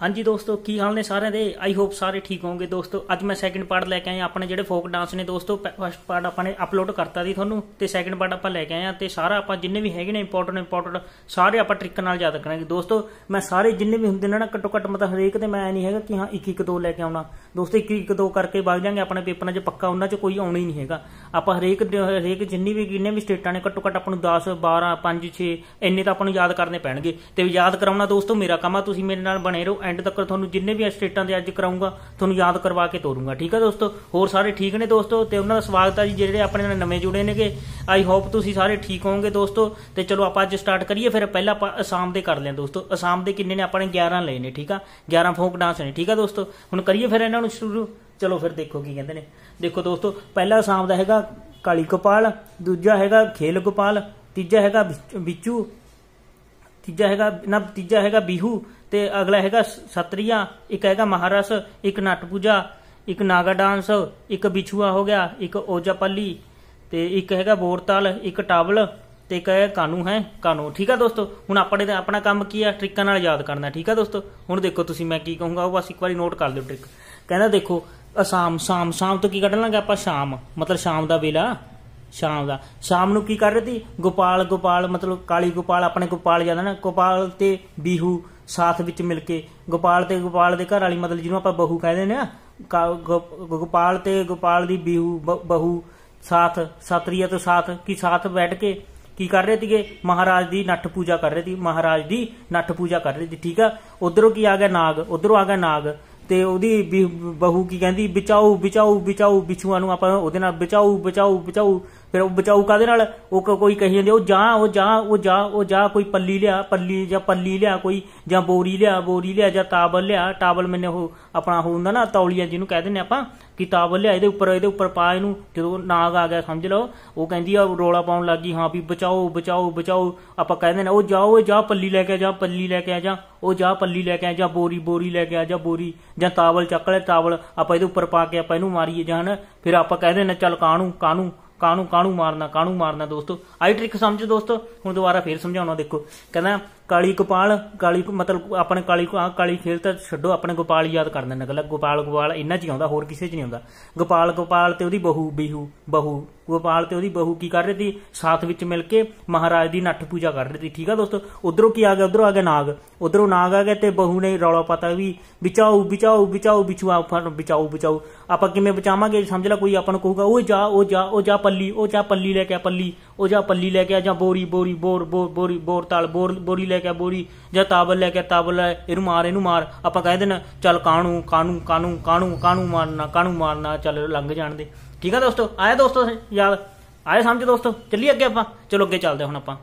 ਹਾਂਜੀ ਦੋਸਤੋ ਕੀ ਹਾਲ ਨੇ ਸਾਰਿਆਂ ਦੇ ਆਈ ਹੋਪ ਸਾਰੇ ਠੀਕ ਹੋਵੋਗੇ ਦੋਸਤੋ ਅੱਜ ਮੈਂ ਸੈਕਿੰਡ ਪਾਰਟ ਲੈ ਕੇ ਆਇਆ ਆਪਣੇ ਜਿਹੜੇ ਫੋਕ ਡਾਂਸ ਨੇ ਦੋਸਤੋ ਫਸਟ ਪਾਰਟ ਆਪਾਂ ਨੇ ਅਪਲੋਡ ਕਰਤਾ ਦੀ ਤੁਹਾਨੂੰ ਤੇ ਸੈਕਿੰਡ ਪਾਰਟ ਆਪਾਂ ਲੈ ਕੇ ਆਇਆ ਤੇ ਸਾਰਾ ਆਪਾਂ ਜਿੰਨੇ ਵੀ ਹੈਗੇ ਨੇ ਇੰਪੋਰਟੈਂਟ ਇੰਪੋਰਟੈਂਟ ਸਾਰੇ ਆਪਾਂ ਟ੍ਰਿਕ ਨਾਲ ਯਾਦ ਕਰਾਂਗੇ ਦੋਸਤੋ ਮੈਂ ਸਾਰੇ ਜਿੰਨੇ ਵੀ ਹੁੰਦੇ ਨੇ ਨਾ ਘੱਟੋ ਘੱਟ ਮਤਲਬ ਹਰੇਕ ਤੇ ਮੈਂ ਨਹੀਂ ਹੈਗਾ ਕਿ ਹਾਂ ਇੱਕ ਇੱਕ ਦੋ ਲੈ ਕੇ ਆਉਣਾ ਦੋਸਤੋ ਇੱਕ ਇੱਕ ਦੋ ਕਰਕੇ ਵਗ ਜਾਾਂਗੇ ਆਪਣੇ ਪੇਪਰਾਂ 'ਚ ਪੱਕਾ ਉਹਨਾਂ 'ਚ ਕੋਈ ਆਉਣਾ ਹੀ ਨਹੀਂ ਹੈਗਾ ਆਪਾਂ ਹਰੇਕ ਹਰੇਕ ਜਿੰਨੀ ਵੀ ਕਿੰਨੇ ਵੀ ਸਟੇਟਾਂ ਨੇ ਘੱਟੋ ਘੱਟ ਆਪਾਂ ਨੂੰ 10 12 5 6 ਇੰਨੇ ਤਾਂ ਆਪਾਂ ਨੂੰ ਯਾਦ ਕਰਨੇ ਪੈਣਗੇ ਤੇ ਯਾਦ ਕਰਾਉਣਾ ਦੋਸਤੋ ਮੇਰਾ ਕੰਮ ਆ ਤੁਸੀਂ ਮੇਰੇ ਨਾਲ ਬਣੇ ਰਹੋ ਐਂਡ ਤੱਕ ਤੁਹਾਨੂੰ ਜਿੰਨੇ ਵੀ ਸਟੇਟਾਂ ਦੇ ਅੱਜ ਕਰਾਉਂਗਾ ਤੁਹਾਨੂੰ ਯਾਦ ਕਰਵਾ ਕੇ ਤੋਰੂੰਗਾ ਠੀਕ ਹੈ ਦੋਸਤੋ ਹੋਰ ਸਾਰੇ ਠੀਕ ਨੇ ਦੋਸਤੋ ਤੇ ਉਹਨਾਂ ਦਾ ਸਵਾਗਤ ਹੈ ਜੀ ਜਿਹੜੇ ਆਪਣੇ ਨਾਲ ਨਵੇਂ ਜੁੜੇ ਨੇਗੇ ਆਈ ਹੋਪ ਤੁਸੀਂ ਸਾਰੇ ਠੀਕ ਹੋਵੋਗੇ ਦੋਸਤੋ ਤੇ ਚਲੋ ਆਪਾਂ ਅੱਜ ਸਟਾਰਟ ਕਰੀਏ ਫਿਰ ਪਹਿਲਾਂ ਆਪਾਂ ਅਸਾਮ ਦੇ ਕਰ ਲਿਆ ਦੋਸਤੋ ਅਸਾਮ ਦੇ ਕਿੰਨੇ ਨੇ ਆਪਣੇ 11 ਲਏ ਨੇ ਠੀਕ ਆ 11 ਫੋਕ ਡਾਂਸ ਨੇ ਠੀਕ ਆ ਦੋਸਤੋ ਹੁਣ ਕਰੀਏ ਫਿਰ ਇਹਨਾਂ ਨੂੰ ਸ਼ੁਰੂ ਚਲੋ ਫਿਰ ਦੇਖੋ ਕੀ ਕਹਿੰਦੇ ਨੇ ਦੇਖੋ ਦੋਸਤੋ ਪਹਿਲਾ ਅਸਾਮ ਦਾ ਹੈਗਾ ਕਾਲੀ ਗੋਪਾਲ ਦੂਜਾ ਹੈਗਾ ਖੇਲ ਗੋਪਾਲ ਤੀਜਾ ਹੈਗਾ ਵਿਚੂ ਤੀਜਾ ਹੈਗਾ ਨਾ ਤੀਜਾ ਹੈਗਾ ਬੀਹੂ ਤੇ ਅਗਲਾ ਹੈਗਾ ਸਤਰੀਆ ਇੱਕ ਹੈਗਾ ਮਹਾਰਸ ਇੱਕ ਨਟ ਪੂਜਾ ਇੱਕ ਨਾਗਾ ਡਾਂਸ ਇੱਕ ਬਿਛੂਆ ਹੋ ਗਿਆ ਇੱਕ ਓਜਾਪੱਲੀ ਤੇ ਇੱਕ ਹੈਗਾ ਬੋਰਤਾਲ ਇੱਕ ਟਾਵਲ ਤੇ ਇੱਕ ਹੈ ਕਾਨੂੰ ਹੈ ਕਾਨੂੰ ਠੀਕ ਆ ਦੋਸਤੋ ਹੁਣ ਆਪਣੇ ਆਪਣਾ ਕੰਮ ਕੀ ਆ ਟ੍ਰਿਕਾਂ ਨਾਲ ਯਾਦ ਕਰਨਾ ਠੀਕ ਆ ਦੋਸਤੋ ਹੁਣ ਦੇਖੋ ਤੁਸੀਂ ਮੈਂ ਕੀ ਕਹੂੰਗਾ ਉਹ ਬਸ ਇੱਕ ਵਾਰੀ ਨੋਟ ਕਰ ਲਿਓ ਟ੍ਰਿਕ ਕਹਿੰਦਾ ਦੇਖੋ ਅਸਾਮ ਸ਼ਾਮ ਸ਼ਾਮ ਤੋਂ ਕੀ ਕੱਢ ਲਾਂਗੇ ਆਪਾਂ ਸ਼ਾਮ ਮਤਲਬ ਸ਼ਾਮ ਦਾ ਵੇਲਾ ਸ਼ਾਮ ਦਾ ਸ਼ਾਮ ਨੂੰ ਕੀ ਕਰ ਰਹੀ ਸੀ ਗੋਪਾਲ ਗੋਪਾਲ ਮਤਲਬ ਕਾਲੀ ਗੋਪਾਲ ਆਪਣੇ ਗੋਪਾਲ ਜਾਂਦਾ ਨਾ ਗੋਪਾਲ ਤੇ ਬੀਹੂ ਸਾਥ ਵਿੱਚ ਮਿਲ ਕੇ ਗੋਪਾਲ ਤੇ ਗੋਪਾਲ ਦੇ ਘਰ ਵਾਲੀ ਮਤਲਬ ਜਿਹਨੂੰ ਆਪਾਂ ਬਹੂ ਕਹਿੰਦੇ ਨੇ ਆ ਗੋਪਾਲ ਤੇ ਗੋਪਾਲ ਦੀ ਬੀਹੂ ਬਹੂ ਸਾਥ ਸਤਰੀਆ ਤੇ ਸਾਥ ਕੀ ਸਾਥ ਬੈਠ ਕੇ ਕੀ ਕਰ ਰਹੇ ਸੀਗੇ ਮਹਾਰਾਜ ਦੀ ਨੱਠ ਪੂਜਾ ਕਰ ਰਹੇ ਸੀ ਮਹਾਰਾਜ ਦੀ ਨੱਠ ਪੂਜਾ ਕਰ ਰਹੇ ਸੀ ਠੀਕ ਆ ਉਧਰੋਂ ਕੀ ਆ ਗਿਆ ਨਾਗ ਉਧਰੋਂ ਆ ਗਿਆ ਨਾਗ ਤੇ ਉਹਦੀ ਬਹੂ ਕੀ ਕਹਿੰਦੀ ਬਚਾਓ ਬਚਾਓ ਬਚਾਓ ਵਿਛੂਆਂ ਨੂੰ ਆਪਾਂ ਉਹਦੇ ਨਾਲ ਬਚਾਓ ਬਚਾਓ ਬਚਾਓ ਫਿਰ ਉਹ ਬਚਾਉ ਕਾਦੇ ਨਾਲ ਉਹ ਕੋਈ ਕਹੀ ਜਾਂਦੇ ਉਹ ਜਾਂ ਉਹ ਜਾਂ ਉਹ ਜਾਂ ਉਹ ਜਾਂ ਕੋਈ ਪੱਲੀ ਲਿਆ ਪੱਲੀ ਜਾਂ ਪੱਲੀ ਲਿਆ ਕੋਈ ਜਾਂ ਬੋਰੀ ਲਿਆ ਬੋਰੀ ਲਿਆ ਜਾਂ ਤਾਬਲ ਲਿਆ ਤਾਬਲ ਮੈਨੇ ਉਹ ਆਪਣਾ ਹੁੰਦਾ ਨਾ ਤੌਲੀਆ ਜਿਹਨੂੰ ਕਹਿ ਨੇ ਆਪਾਂ ਕਿ ਤਾਬਲ ਲਿਆ ਇਹਦੇ ਉੱਪਰ ਇਹਦੇ ਉੱਪਰ ਪਾ ਇਹਨੂੰ ਜਦੋਂ ਨਾਗ ਆ ਗਿਆ ਸਮਝ ਲਓ ਉਹ ਕਹਿੰਦੀ ਆ ਰੋਲਾ ਪਾਉਣ ਲੱਗੀ ਹਾਂ ਵੀ ਬਚਾਓ ਬਚਾਓ ਬਚਾਓ ਆਪਾਂ ਕਹਿੰਦੇ ਨੇ ਉਹ ਜਾਓ ਜਾ ਪੱਲੀ ਲੈ ਕੇ ਜਾ ਪੱਲੀ ਲੈ ਕੇ ਜਾ ਉਹ ਜਾ ਪੱਲੀ ਲੈ ਕੇ ਜਾ ਬੋਰੀ ਬੋਰੀ ਲੈ ਕੇ ਜਾ ਬੋਰੀ ਜਾਂ ਤਾਬਲ ਚੱਕ ਲੈ ਤਾਬਲ ਆਪਾਂ ਇਹਦੇ ਉੱਪਰ ਪਾ ਕੇ ਆਪਾਂ ਇਹਨੂੰ ਮਾਰੀਏ ਜਾਣ ਫਿਰ ਆਪਾਂ ਕਹਿੰਦੇ ਨੇ ਚੱਲ ਕਾਣੂ ਕਾਣੂ ਕਾਣੂ ਕਾਣੂ ਮਾਰਨਾ ਕਾਣੂ ਮਾਰਨਾ ਦੋਸਤੋ ਆਈ ਟ੍ਰਿਕ ਸਮਝੋ ਦੋਸਤੋ ਹੁਣ ਦੁਬਾਰਾ ਫੇਰ ਸਮਝਾਉਣਾ ਦੇਖੋ ਕਹਿੰਦਾ ਕਾਲੀ ਗੋਪਾਲ ਕਾਲੀ ਮਤਲਬ ਆਪਣੇ ਕਾਲੀ ਕਾਲੀ ਖੇਲ ਤਾਂ ਛੱਡੋ ਆਪਣੇ ਗੋਪਾਲ ਯਾਦ ਕਰ ਦਿੰਦਾ ਗੱਲ ਗੋਪਾਲ ਗੋਪਾਲ ਇੰਨਾ ਚ ਹੀ ਆਉਂਦਾ ਹੋਰ ਕਿਸੇ ਚ ਨਹੀਂ ਆਉਂਦਾ ਗੋਪਾਲ ਗੋਪਾਲ ਤੇ ਉਹਦੀ ਬਹੂ ਬੀਹੂ ਬਹੂ ਗੋਪਾਲ ਤੇ ਉਹਦੀ ਬਹੂ ਕੀ ਕਰ ਰਹੀ ਸੀ ਸਾਥ ਵਿੱਚ ਮਿਲ ਕੇ ਮਹਾਰਾਜ ਦੀ ਨੱਠ ਪੂਜਾ ਕਰ ਰਹੀ ਸੀ ਠੀਕ ਆ ਦੋਸਤੋ ਉਧਰੋਂ ਕੀ ਆ ਗਿਆ ਉਧਰੋਂ ਆ ਗਿਆ ਨਾਗ ਉਧਰੋਂ ਨਾਗ ਆ ਗਿਆ ਤੇ ਬਹੂ ਨੇ ਰੌਲਾ ਪਤਾ ਵੀ ਵਿਚਾਓ ਵਿਚਾਓ ਵਿਚਾਓ ਬਿਚੂਆ ਫਰ ਵਿਚਾਓ ਬਚਾਓ ਆਪਾਂ ਕਿਵੇਂ ਬਚਾਵਾਂਗੇ ਸਮਝ ਲੈ ਕੋਈ ਆਪਾਂ ਨੂੰ ਕਹੂਗਾ ਓਏ ਜਾ ਉਹ ਜਾ ਉਹ ਜਾ ਪੱਲੀ ਉਹ ਜਾ ਪੱਲੀ ਲੈ ਕੇ ਆ ਪੱਲੀ ਉਹ ਜਾ ਪੱਲੀ ਲੈ ਕੇ ਆ ਜਾਂ ਬੋਰੀ ਬੋਰੀ ਬੋਰ ਬੋਰੀ ਬੋਰ ਤਾਲ ਬੋਰ ਬੋਰੀ ਲੈ ਕੇ ਬੋਰੀ ਜਾਂ ਤਾਬਲ ਲੈ ਕੇ ਤਾਬਲ ਇਹਨੂੰ ਮਾਰ ਇਹਨੂੰ ਮਾਰ ਆਪਾਂ ਕਹਿ ਦੇਣਾ ਚੱਲ ਕਾਣੂ ਕਾਣੂ ਕਾਣੂ ਕਾਣੂ ਕਾਣੂ ਮਾਰਨਾ ਕਾਣੂ ਮਾਰਨਾ ਚੱਲ ਲੰਘ ਜਾਣ ਦੇ ਠੀਕ ਆ ਦੋਸਤੋ ਆਇਆ ਦੋਸਤੋ ਯਾਦ ਆਇਆ ਸਮਝ ਦੋਸਤੋ ਚੱਲੀ ਅੱਗੇ ਆਪਾਂ ਚਲੋ ਅੱਗੇ ਚੱਲਦੇ ਹੁਣ ਆਪਾਂ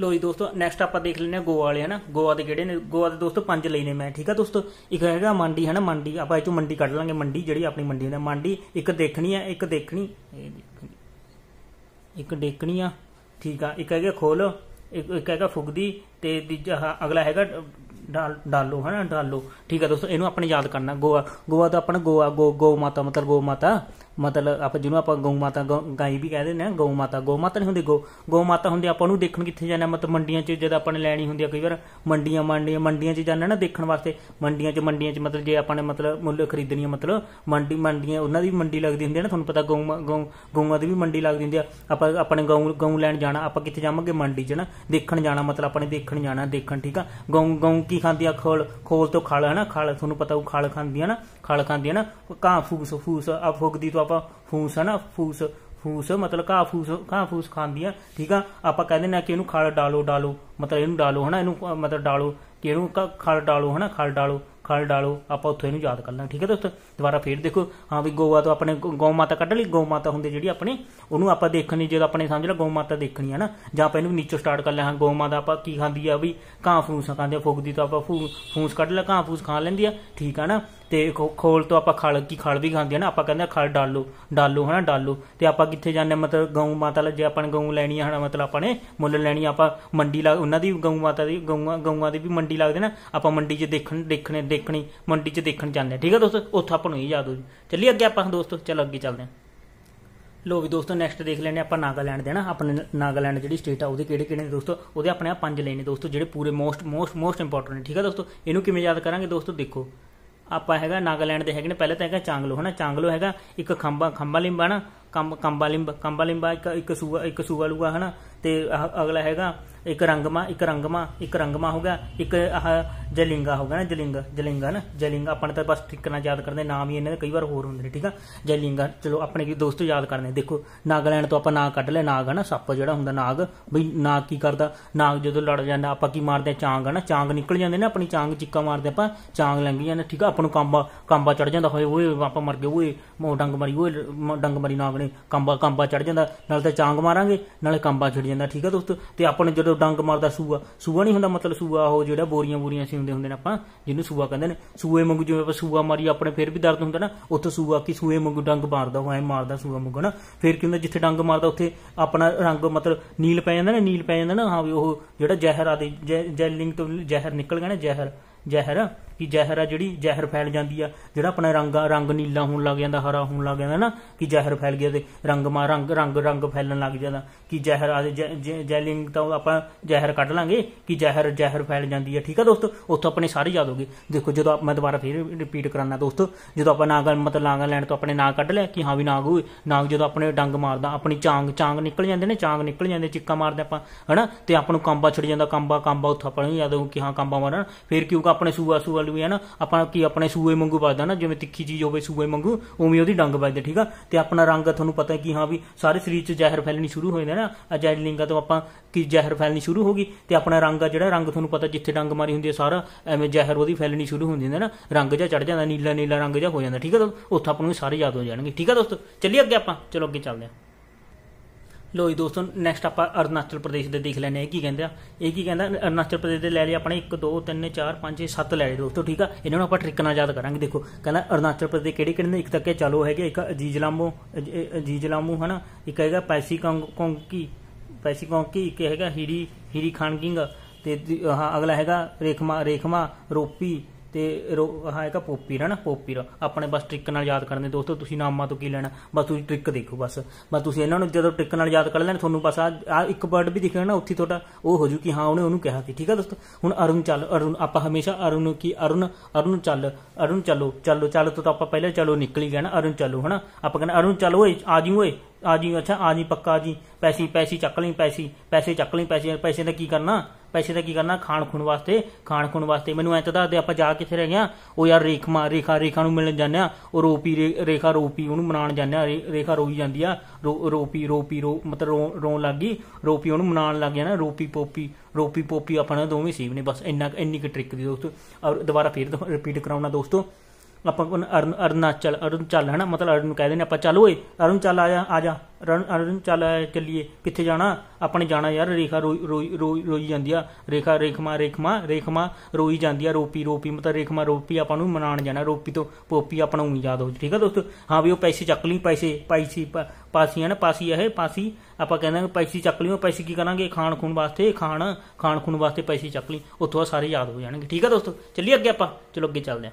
ਲੋ ਜੀ ਦੋਸਤੋ ਨੈਕਸਟ ਆਪਾਂ ਦੇਖ ਲੈਨੇ ਗੋਆ ਵਾਲੇ ਹਨਾ ਗੋਆ ਦੇ ਕਿਹੜੇ ਨੇ ਗੋਆ ਦੇ ਦੋਸਤੋ ਪੰਜ ਲਈ ਨੇ ਮੈਂ ਠੀਕ ਆ ਦੋਸਤੋ ਇੱਕ ਹੈਗਾ ਮੰਡੀ ਹਨਾ ਮੰਡੀ ਆਪਾਂ ਇਹ ਚੋਂ ਮੰਡੀ ਕੱਢ ਲਾਂਗੇ ਮੰਡੀ ਜਿਹੜੀ ਆਪਣੀ ਮੰਡੀ ਦਾ ਮੰਡੀ ਇੱਕ ਦੇਖਣੀ ਆ ਇੱਕ ਦੇਖਣੀ ਇਹ ਦੇਖਣੀ ਇੱਕ ਦੇਖਣੀ ਆ ਠੀਕ ਆ ਇੱਕ ਹੈਗਾ ਖੋਲ ਇੱਕ ਹੈਗਾ ਫੁਗਦੀ ਤੇ ਦੂਜਾ ਅਗਲਾ ਹੈਗਾ ਡਾਲੋ ਹਨਾ ਡਾਲੋ ਠੀਕ ਹੈ ਦੋਸਤੋ ਇਹਨੂੰ ਆਪਣੇ ਯਾਦ ਕਰਨਾ ਗੋਆ ਗੋਆ ਦਾ ਆਪਣਾ ਗੋਆ ਗੋ ਗੋ ਮਾਤਾ ਮਤਲਬ ਗੋ ਮਾਤਾ ਮਤਲਬ ਆਪਾਂ ਜਿਹਨੂੰ ਆਪਾਂ ਗਊ ਮਾਤਾ ਗਾਈ ਵੀ ਕਹਿੰਦੇ ਨੇ ਗਊ ਮਾਤਾ ਗਊ ਮਾਤਾ ਨਹੀਂ ਹੁੰਦੀ ਗਊ ਗਊ ਮਾਤਾ ਹੁੰਦੀ ਆਪਾਂ ਨੂੰ ਦੇਖਣ ਕਿੱਥੇ ਜਾਣਾ ਮਤਲਬ ਮੰਡੀਆਂ 'ਚ ਜਦ ਆਪਾਂ ਨੇ ਲੈਣੀ ਹੁੰਦੀ ਆ ਕਈ ਵਾਰ ਮੰਡੀਆਂ ਮੰਡੀਆਂ ਮੰਡੀਆਂ 'ਚ ਜਾਣਾ ਨਾ ਦੇਖਣ ਵਾਸਤੇ ਮੰਡੀਆਂ 'ਚ ਮੰਡੀਆਂ 'ਚ ਮਤਲਬ ਜੇ ਆਪਾਂ ਨੇ ਮਤਲਬ ਮੁੱਲ ਖਰੀਦਣੀ ਮਤਲਬ ਮੰਡੀ ਮੰਡੀਆਂ ਉਹਨਾਂ ਦੀ ਮੰਡੀ ਲੱਗਦੀ ਹੁੰਦੀ ਹੈ ਨਾ ਤੁਹਾਨੂੰ ਪਤਾ ਗਊ ਗਊ ਗਊਆਂ ਦੀ ਵੀ ਮੰਡੀ ਲੱਗਦੀ ਹੁੰਦੀ ਆ ਆਪਾਂ ਆਪਣੇ ਗਊ ਗਊ ਲੈਣ ਜਾਣਾ ਆਪਾਂ ਕਿੱਥੇ ਜਾਵਾਂਗੇ ਮੰਡੀ 'ਚ ਨਾ ਦੇਖਣ ਜਾਣਾ ਮਤਲਬ ਆਪਾਂ ਨੇ ਦੇਖਣ ਜਾਣਾ ਦੇਖਣ ਠੀਕ ਆ ਗਊ ਗਊ ਕੀ ਖਾਂਦੀ ਆ ਖੋਲ ਖੋਲ ਤੋਂ ਖਾਲ ਹੈ ਨਾ ਖਾਲ ਤੁਹਾਨੂੰ ਪਤਾ ਉਹ ਖਾਲ ਖਾਂਦੀ ਆ ਨਾ ਖਾਲ ਖਾਂਦੀ ਆ ਨਾ ਕਾਂ ਫੂਸ ਫੂਸ ਆ ਫੁੱਗਦੀ ਤੋਂ ਆਪਾਂ ਫੂਸ ਹੈ ਨਾ ਫੂਸ ਫੂਸ ਮਤਲਬ ਘਾਹ ਫੂਸ ਘਾਹ ਫੂਸ ਖਾਂਦੀ ਆ ਠੀਕ ਆ ਆਪਾਂ ਕਹਿੰਦੇ ਨੇ ਕਿ ਇਹਨੂੰ ਖਾਲ ਡਾਲੋ ਡਾਲੋ ਮਤਲਬ ਇਹਨੂੰ ਡਾਲੋ ਹਨਾ ਇਹਨੂੰ ਮਤਲਬ ਡਾਲੋ ਕਿ ਇਹਨੂੰ ਖਾਲ ਡਾਲੋ ਹਨਾ ਖਾਲ ਡਾਲੋ ਖਾਲ ਡਾਲੋ ਆਪਾਂ ਉੱਥੇ ਇਹਨੂੰ ਯਾਦ ਕਰ ਲਾਂ ਠੀਕ ਹੈ ਦੋਸਤ ਦੁਬਾਰਾ ਫੇਰ ਦੇਖੋ ਹਾਂ ਵੀ ਗੋਵਾ ਤੋਂ ਆਪਣੇ ਗਊ ਮਾਤਾ ਕੱਢ ਲਈ ਗਊ ਮਾਤਾ ਹੁੰਦੀ ਜਿਹੜੀ ਆਪਣੀ ਉਹਨੂੰ ਆਪਾਂ ਦੇਖਣੀ ਜਦੋਂ ਆਪਣੇ ਸਮਝ ਲਾ ਗਊ ਮਾਤਾ ਦੇਖਣੀ ਹੈ ਨਾ ਜਾਂ ਆਪਾਂ ਇਹਨੂੰ ਨੀਚੋਂ ਸਟਾਰਟ ਕਰ ਲੈ ਹਾਂ ਗਊ ਮਾਤਾ ਆਪਾਂ ਕੀ ਖਾਂਦੀ ਆ ਵੀ ਕਾਂ ਫੂਸ ਖਾਂਦੀ ਆ ਤਾਂ ਆਪਾਂ ਫੂਸ ਕੱਢ ਲੈ ਕਾਂ ਫੂਸ ਖਾ ਲੈਂਦੀ ਆ ਠੀਕ ਆ ਨਾ ਤੇ ਖੋਲ ਤੋਂ ਆਪਾਂ ਖਲ ਕੀ ਖਲ ਵੀ ਖਾਂਦੇ ਆ ਨਾ ਆਪਾਂ ਕਹਿੰਦੇ ਖਲ ਡਾਲੋ ਡਾਲੋ ਹਨਾ ਡਾਲੋ ਤੇ ਆਪਾਂ ਕਿੱਥੇ ਜਾਂਦੇ ਮਤਲਬ ਗਊ ਮਾਤਾ ਲਈ ਜੇ ਆਪਾਂ ਨੇ ਗਊ ਲੈਣੀ ਆ ਹਨਾ ਮਤਲਬ ਆਪਾਂ ਨੇ ਮੁੱਲ ਲੈਣੀ ਆਪਾਂ ਮੰਡੀ ਲਾ ਉਹਨਾਂ ਦੀ ਗਊ ਮਾਤਾ ਦੀ ਗਊਆਂ ਗਊਆਂ ਦੀ ਵੀ ਮੰਡੀ ਲੱਗਦੇ ਨਾ ਆਪਾਂ ਮੰਡੀ 'ਚ ਦੇਖਣ ਦੇਖਣੇ ਦੇਖਣੀ ਮੰਡੀ 'ਚ ਦੇਖਣ ਜਾਂਦੇ ਆ ਠੀਕ ਆ ਦੋਸਤੋ ਉੱਥੇ ਆਪਾਂ ਨੂੰ ਇਹ ਯਾਦ ਹੋ ਜੀ ਚੱਲੀ ਅੱਗੇ ਆਪਾਂ ਦੋਸਤੋ ਚੱਲ ਅੱਗੇ ਚੱਲਦੇ ਆ ਲੋ ਵੀ ਦੋਸਤੋ ਨੈਕਸਟ ਦੇਖ ਲੈਣੇ ਆਪਾਂ ਨਾਗਾਲੈਂਡ ਦੇ ਨਾ ਆਪਣੇ ਨਾਗਾਲੈਂਡ ਜਿਹੜੀ ਸਟੇਟ ਆ ਉਹਦੇ ਕਿਹੜੇ ਕਿਹੜੇ ਨੇ ਦੋਸਤੋ ਉਹਦੇ ਆਪਣੇ ਆ ਪੰਜ ਲੈਣੇ ਦੋਸਤੋ ਜਿਹੜੇ ਪੂਰੇ ਮੋਸਟ ਮੋਸਟ ਮੋਸਟ ਇੰਪੋਰਟੈਂਟ ਨੇ ਠੀਕ ਆ ਦੋਸਤੋ ਇਹਨੂੰ ਕਿਵੇਂ ਯਾਦ ਕਰਾਂਗੇ ਦੋਸਤੋ ਦੇਖੋ ਆਪਾਂ ਹੈਗਾ ਨਾਗਾਲੈਂਡ ਦੇ ਹੈਗੇ ਨੇ ਪਹਿਲੇ ਤਾਂ ਹੈਗਾ ਚਾਂਗਲੋ ਹਨਾ ਚਾਂਗਲੋ ਹੈਗਾ ਇੱਕ ਖੰਬਾ ਖੰਬਾ ਲਿੰਬਾ ਨਾ ਕੰਬ ਕੰਬਾ ਲਿੰਬ ਕੰਬਾ ਲਿੰਬਾ ਇੱਕ ਇੱਕ ਸੂਆ ਇੱਕ ਸੂਆ ਲੂਆ ਹਨਾ ਤੇ ਅਗਲਾ ਹੈਗਾ ਇੱਕ ਰੰਗਮਾ ਇੱਕ ਰੰਗਮਾ ਇੱਕ ਰੰਗਮਾ ਹੋਗਾ ਇੱਕ ਆਹ ਜਲਿੰਗਾ ਹੋਗਾ ਨਾ ਜਲਿੰਗ ਜਲਿੰਗਾ ਨਾ ਜਲਿੰਗਾ ਆਪਣੇ ਤਾਂ ਬਸ ਠੀਕ ਨਾਲ ਯਾਦ ਕਰਦੇ ਨਾਮ ਹੀ ਇਹਨਾਂ ਦੇ ਕਈ ਵਾਰ ਹੋਰ ਹੁੰਦੇ ਨੇ ਠੀਕ ਆ ਜਲਿੰਗਾ ਚਲੋ ਆਪਣੇ ਕੀ ਦੋਸਤੋ ਯਾਦ ਕਰਨੇ ਦੇਖੋ ਨਾਗਲੈਂਡ ਤੋਂ ਆਪਾਂ ਨਾਗ ਕੱਢ ਲੈ ਨਾਗ ਹਨ ਸੱਪ ਜਿਹੜਾ ਹੁੰਦਾ ਨਾਗ ਬਈ ਨਾਗ ਕੀ ਕਰਦਾ ਨਾਗ ਜਦੋਂ ਲੜ ਜਾਂਦਾ ਆਪਾਂ ਕੀ ਮਾਰਦੇ ਚਾਂਗ ਹੈ ਨਾ ਚਾਂਗ ਨਿਕਲ ਜਾਂਦੇ ਨੇ ਆਪਣੀ ਚਾਂਗ ਚਿੱਕਾ ਮਾਰਦੇ ਆਪਾਂ ਚਾਂਗ ਲੰਘ ਜਾਂਦੇ ਠੀਕ ਆ ਆਪਾਂ ਨੂੰ ਕਾਂਬਾ ਕਾਂਬਾ ਚੜ ਜਾਂਦਾ ਹੋਏ ਓਏ ਆਪਾਂ ਮਰ ਗਏ ਓਏ ਮੋ ਡੰਗ ਮਰੀ ਓਏ ਡੰਗ ਮਰੀ ਨਾਗ ਨੇ ਕਾਂਬਾ ਕਾਂਬਾ ਚੜ ਜਾਂਦਾ ਨਾਲ ਤਾਂ ਚਾਂਗ ਮਾਰਾਂਗੇ ਨਾਲੇ ਕਾਂਬਾ ਛਿੜ ਜਾਂਦਾ ਠੀਕ ਆ ਦੋਸਤੋ ਤੇ ਆਪਾਂ ਨੇ ਜਦੋਂ ਡੰਗ ਮਾਰਦਾ ਸੂਆ ਸੂਆ ਨਹੀਂ ਹੁੰਦਾ ਮਤਲਬ ਸੂਆ ਉਹ ਜਿਹੜਾ ਬੋਰੀਆਂ ਬੋਰੀਆਂ ਸੀ ਹੁੰਦੇ ਹੁੰਦੇ ਨੇ ਆਪਾਂ ਜਿਹਨੂੰ ਸੂਆ ਕਹਿੰਦੇ ਨੇ ਸੂਏ ਮੰਗੂ ਜਿਵੇਂ ਆਪਾਂ ਸੂਆ ਮਾਰੀ ਆਪਣੇ ਫੇਰ ਵੀ ਦਰਦ ਹੁੰਦਾ ਨਾ ਉੱਥੇ ਸੂਆ ਕੀ ਸੂਏ ਮੰਗੂ ਡੰਗ ਮਾਰਦਾ ਹੋਇਆ ਮਾਰਦਾ ਸੂਆ ਵਾਂਗੂ ਨਾ ਫੇਰ ਕੀ ਹੁੰਦਾ ਜਿੱਥੇ ਡੰਗ ਮਾਰਦਾ ਉੱਥੇ ਆਪਣਾ ਰੰਗ ਮਤਲਬ ਨੀਲ ਪੈ ਜਾਂਦਾ ਨਾ ਨੀਲ ਪੈ ਜਾਂਦਾ ਨਾ ਹਾਂ ਵੀ ਉਹ ਜਿਹੜਾ ਜ਼ਹਿਰ ਆ ਦੇ ਜੈਲਿੰਗ ਤੋਂ ਜ਼ਹਿਰ ਨਿਕਲ ਗਿਆ ਨਾ ਜ਼ਹਿਰ ਜ਼ਹਿਰ ਕਿ ਜ਼ਹਿਰ ਆ ਜਿਹੜੀ ਜ਼ਹਿਰ ਫੈਲ ਜਾਂਦੀ ਆ ਜਿਹੜਾ ਆਪਣਾ ਰੰਗ ਰੰਗ ਨੀਲਾ ਹੋਣ ਲੱਗ ਜਾਂਦਾ ਹਰਾ ਹੋਣ ਲੱਗ ਜਾਂਦਾ ਨਾ ਕਿ ਜ਼ਹਿਰ ਫੈਲ ਗਿਆ ਤੇ ਰੰਗ ਮਾ ਰੰਗ ਰੰਗ ਰੰਗ ਫੈਲਣ ਲੱਗ ਜਾਂਦਾ ਕਿ ਜ਼ਹਿਰ ਆ ਜੈਲਿੰਗ ਤਾਂ ਆਪਾਂ ਜ਼ਹਿਰ ਕੱਢ ਲਾਂਗੇ ਕਿ ਜ਼ਹਿਰ ਜ਼ਹਿਰ ਫੈਲ ਜਾਂਦੀ ਆ ਠੀਕ ਆ ਦੋਸਤੋ ਉੱਥੋਂ ਆਪਣੇ ਸਾਰੇ ਯਾਦ ਹੋਗੇ ਦੇਖੋ ਜਦੋਂ ਮੈਂ ਦੁਬਾਰਾ ਫੇਰ ਰਿਪੀਟ ਕਰਾਨਾ ਦੋਸਤੋ ਜਦੋਂ ਆਪਾਂ ਨਾਗ ਮਤ ਲਾਂਗਾ ਲੈਣ ਤੋਂ ਆਪਣੇ ਨਾਗ ਕੱਢ ਲਿਆ ਕਿ ਹਾਂ ਵੀ ਨਾਗ ਹੋਏ ਨਾਗ ਜਦੋਂ ਆਪਣੇ ਡੰਗ ਮਾਰਦਾ ਆਪਣੀ ਚਾਂਗ ਚਾਂਗ ਨਿਕਲ ਜਾਂਦੇ ਨੇ ਚਾਂਗ ਨਿਕਲ ਜਾਂਦੇ ਚਿੱਕਾ ਮਾਰਦੇ ਆਪਾਂ ਹਨਾ ਤੇ ਆਪਾਂ ਨੂੰ ਕੰਬਾ ਛੜ ਜਾਂਦਾ ਕੰਬਾ ਕੰਬਾ ਉੱਥੋਂ ਆਪਾਂ ਨੂੰ ਯਾਦ ਹੋ ਕਿ ਹਾਂ ਕੰਬਾ ਮਾਰਨਾ ਫੇਰ ਕਿਉਂਕਿ ਆਪਣੇ ਸੂਆ ਸੂਆ ਵੀ ਹੈ ਨਾ ਆਪਾਂ ਕੀ ਆਪਣੇ ਸੂਏ ਮੰਗੂ ਵੱਜਦਾ ਨਾ ਜਿਵੇਂ ਤਿੱਖੀ ਚੀਜ਼ ਹੋਵੇ ਸੂਏ ਮੰਗੂ ਉਵੇਂ ਉਹਦੀ ਡੰਗ ਵੱਜਦੇ ਠੀਕ ਆ ਤੇ ਆਪਣਾ ਰੰਗ ਤੁਹਾਨੂੰ ਪਤਾ ਕੀ ਹਾਂ ਵੀ ਸਾਰੇ ਸਰੀਰ 'ਚ ਜ਼ਹਿਰ ਫੈਲਣੀ ਸ਼ੁਰੂ ਹੋ ਜਾਂਦਾ ਨਾ ਆ ਜੈਡ ਲਿੰਗਾ ਤੋਂ ਆਪਾਂ ਕੀ ਜ਼ਹਿਰ ਫੈਲਣੀ ਸ਼ੁਰੂ ਹੋ ਗਈ ਤੇ ਆਪਣਾ ਰੰਗ ਆ ਜਿਹੜਾ ਰੰਗ ਤੁਹਾਨੂੰ ਪਤਾ ਜਿੱਥੇ ਡੰਗ ਮਾਰੀ ਹੁੰਦੀ ਹੈ ਸਾਰਾ ਐਵੇਂ ਜ਼ਹਿਰ ਉਹਦੀ ਫੈਲਣੀ ਸ਼ੁਰੂ ਹੁੰਦੀ ਹੈ ਨਾ ਰੰਗ ਜਿਹਾ ਚੜ ਜਾਂਦਾ ਨੀਲਾ ਨੀਲਾ ਰੰਗ ਜਿਹਾ ਹੋ ਜਾਂਦਾ ਠੀਕ ਆ ਦੋਸਤ ਉੱਥੇ ਆਪਾਂ ਨੂੰ ਸਾਰੇ ਯਾਦ ਹੋ ਜਾਣਗੇ ਠੀਕ ਆ ਦੋਸਤ ਚੱਲੀਏ ਅੱਗੇ ਆਪਾਂ ਚਲੋ ਅੱਗੇ ਚੱਲਦੇ ਆਂ ਲੋ ਜੀ ਦੋਸਤੋ ਨੈਕਸਟ ਆਪਾਂ ਅਰਨਾਚਲ ਪ੍ਰਦੇਸ਼ ਦੇ ਦੇਖ ਲੈਣੇ ਆ ਕੀ ਕਹਿੰਦੇ ਆ ਇਹ ਕੀ ਕਹਿੰਦਾ ਅਰਨਾਚਲ ਪ੍ਰਦੇਸ਼ ਦੇ ਲੈ ਲਈ ਆਪਣੇ 1 2 3 4 5 6 7 ਲੈ ਲਏ ਦੋਸਤੋ ਠੀਕ ਆ ਇਹਨਾਂ ਨੂੰ ਆਪਾਂ ਟ੍ਰਿਕ ਨਾਲ ਯਾਦ ਕਰਾਂਗੇ ਦੇਖੋ ਕਹਿੰਦਾ ਅਰਨਾਚਲ ਪ੍ਰਦੇਸ਼ ਕਿਹੜੇ ਕਿਹੜੇ ਨੇ ਇੱਕ ਤੱਕ ਚਾਲੂ ਹੈਗੇ ਇੱਕ ਅਜੀਜ਼ਲਾਮੋ ਅਜੀਜ਼ਲਾਮੋ ਹਨਾ ਇੱਕ ਹੈਗਾ ਪੈਸੀ ਕੀ ਪੈਸੀ ਕੀ ਇੱਕ ਹੈਗਾ ਹੀਰੀ ਹੀਰੀ ਖਾਨਕਿੰਗ ਤੇ ਹਾਂ ਅਗਲਾ ਹੈਗਾ ਰੇਖਮਾ ਰੇਖਮਾ ਰੋਪੀ ਤੇ ਹਾਂ ਹੈਗਾ ਪੋਪੀਰ ਪੋਪੀ ਪੋਪੀਰ ਆਪਣੇ ਬਸ ਟ੍ਰਿਕ ਨਾਲ ਯਾਦ ਕਰਨੇ ਦੋਸਤੋ ਤੁਸੀਂ ਨਾਮਾਂ ਤੋਂ ਕੀ ਲੈਣਾ ਬਸ ਤੁਸੀਂ ਟ੍ਰਿਕ ਦੇਖੋ ਬਸ ਬਸ ਤੁਸੀਂ ਇਹਨਾਂ ਨੂੰ ਜਦੋਂ ਟ੍ਰਿਕ ਨਾਲ ਯਾਦ ਕਰ ਲੈਣ ਤੁਹਾਨੂੰ ਬਸ ਆ ਇੱਕ ਵਰਡ ਵੀ ਦਿਖੇਗਾ ਨਾ ਉੱਥੇ ਤੁਹਾਡਾ ਉਹ ਹੋ ਜੂ ਕਿ ਹਾਂ ਉਹਨੇ ਉਹਨੂੰ ਕਿਹਾ ਸੀ ਠੀਕ ਆ ਦੋਸਤੋ ਹੁਣ ਅਰੁਣ ਚੱਲ ਅਰੁਣ ਆਪਾਂ ਹਮੇਸ਼ਾ ਅਰੁਣ ਕੀ ਅਰੁਣ ਅਰੁਣ ਚੱਲ ਅਰੁਣ ਚੱਲੋ ਚੱਲੋ ਚੱਲੋ ਤੋਂ ਤਾਂ ਆਪਾਂ ਪਹਿਲਾਂ ਚੱਲੋ ਨਿਕਲ ਹੀ ਗਏ ਨਾ ਅਰੁਣ ਚੱਲੋ ਹਨਾ ਆਪਾਂ ਕਹਿੰਦੇ ਅਰੁਣ ਚੱਲ ਓਏ ਆ ਜੀ ਓਏ ਆ ਜੀ ਅੱਛਾ ਆ ਜੀ ਪੱਕਾ ਜੀ ਪੈਸੀ ਪੈਸੀ ਚੱਕ ਲਈ ਪੈਸੀ ਪੈਸੇ ਚੱਕ ਲਈ ਪੈਸੇ ਪੈਸੇ ਦਾ ਕੀ ਕਰਨਾ ਪੈਸੇ ਦਾ ਕੀ ਕਰਨਾ ਖਾਣ ਖੁਣ ਵਾਸਤੇ ਖਾਣ ਖੁਣ ਵਾਸਤੇ ਮੈਨੂੰ ਐਂ ਤਾਂ ਦੱਸ ਦੇ ਆਪਾਂ ਜਾ ਕਿੱਥੇ ਰਹਿ ਗਿਆ ਉਹ ਯਾਰ ਰੇਖਮਾ ਰੇਖਾ ਰੇਖਾ ਨੂੰ ਮਿਲਣ ਜਾਂਦੇ ਆ ਉਹ ਰੋਪੀ ਰੇਖਾ ਰੋਪੀ ਉਹਨੂੰ ਮਨਾਉਣ ਜਾਂਦੇ ਆ ਰੇਖਾ ਰੋਈ ਜਾਂਦੀ ਆ ਰੋਪੀ ਰੋਪੀ ਰੋ ਮਤਲਬ ਰੋਣ ਲੱਗ ਗਈ ਰੋਪੀ ਉਹਨੂੰ ਮਨਾਉਣ ਲੱਗ ਗਿਆ ਨਾ ਰੋਪੀ ਪੋਪੀ ਰੋਪੀ ਪੋਪੀ ਆਪਣਾ ਦੋਵੇਂ ਸੀਵ ਨੇ ਬਸ ਇੰਨਾ ਇੰਨੀ ਕਿ ਟ੍ਰਿਕ ਦੀ ਦੋਸਤੋ ਔਰ ਦੁਬਾਰਾ ਫੇਰ ਰਿਪੀਟ ਕਰਾਉਣਾ ਦੋਸਤੋ ਆਪਾਂ ਅਰਨ ਅਰਨਾਚਲ ਅਰਨ ਚੱਲ ਹੈ ਨਾ ਮਤਲਬ ਅਰਨ ਨੂੰ ਕਹਦੇ ਨੇ ਆਪਾਂ ਚੱਲ ਓਏ ਅਰਨ ਚੱਲ ਆ ਜਾ ਆ ਜਾ ਅਰਨ ਚੱਲ ਚੱਲੀਏ ਕਿੱਥੇ ਜਾਣਾ ਆਪਣੇ ਜਾਣਾ ਯਾਰ ਰੇਖਾ ਰੋਈ ਰੋਈ ਜਾਂਦੀ ਆ ਰੇਖਾ ਰੇਖਮਾ ਰੇਖਮਾ ਰੇਖਮਾ ਰੋਈ ਜਾਂਦੀ ਆ ਰੋਪੀ ਰੋਪੀ ਮਤਲਬ ਰੇਖਮਾ ਰੋਪੀ ਆਪਾਂ ਨੂੰ ਮਨਾਣ ਜਾਣਾ ਰੋਪੀ ਤੋਂ ਪੋਪੀ ਆਪਣਾ ਉਂ ਯਾਦ ਹੋ ਠੀਕ ਆ ਦੋਸਤੋ ਹਾਂ ਵੀ ਉਹ ਪੈਸੇ ਚੱਕ ਲਈ ਪੈਸੇ ਪਾਈਸੀ ਪਾਸੀ ਹੈ ਨਾ ਪਾਸੀ ਇਹ ਪਾਸੀ ਆਪਾਂ ਕਹਿੰਦੇ ਪੈਸੇ ਚੱਕ ਲਈ ਪੈਸੇ ਕੀ ਕਰਾਂਗੇ ਖਾਣ ਖੂਨ ਵਾਸਤੇ ਖਾਣ ਖਾਣ ਖੂਨ ਵਾਸਤੇ ਪੈਸੇ ਚੱਕ ਲਈ ਉੱਥੋਂ ਆ ਸਾਰੇ ਯਾਦ ਹੋ ਜਾਣਗੇ ਠੀਕ ਆ ਦੋਸਤੋ ਚੱਲੀਏ ਅੱਗੇ ਆਪਾਂ ਚਲੋ ਅੱਗੇ ਚੱਲਦੇ ਆ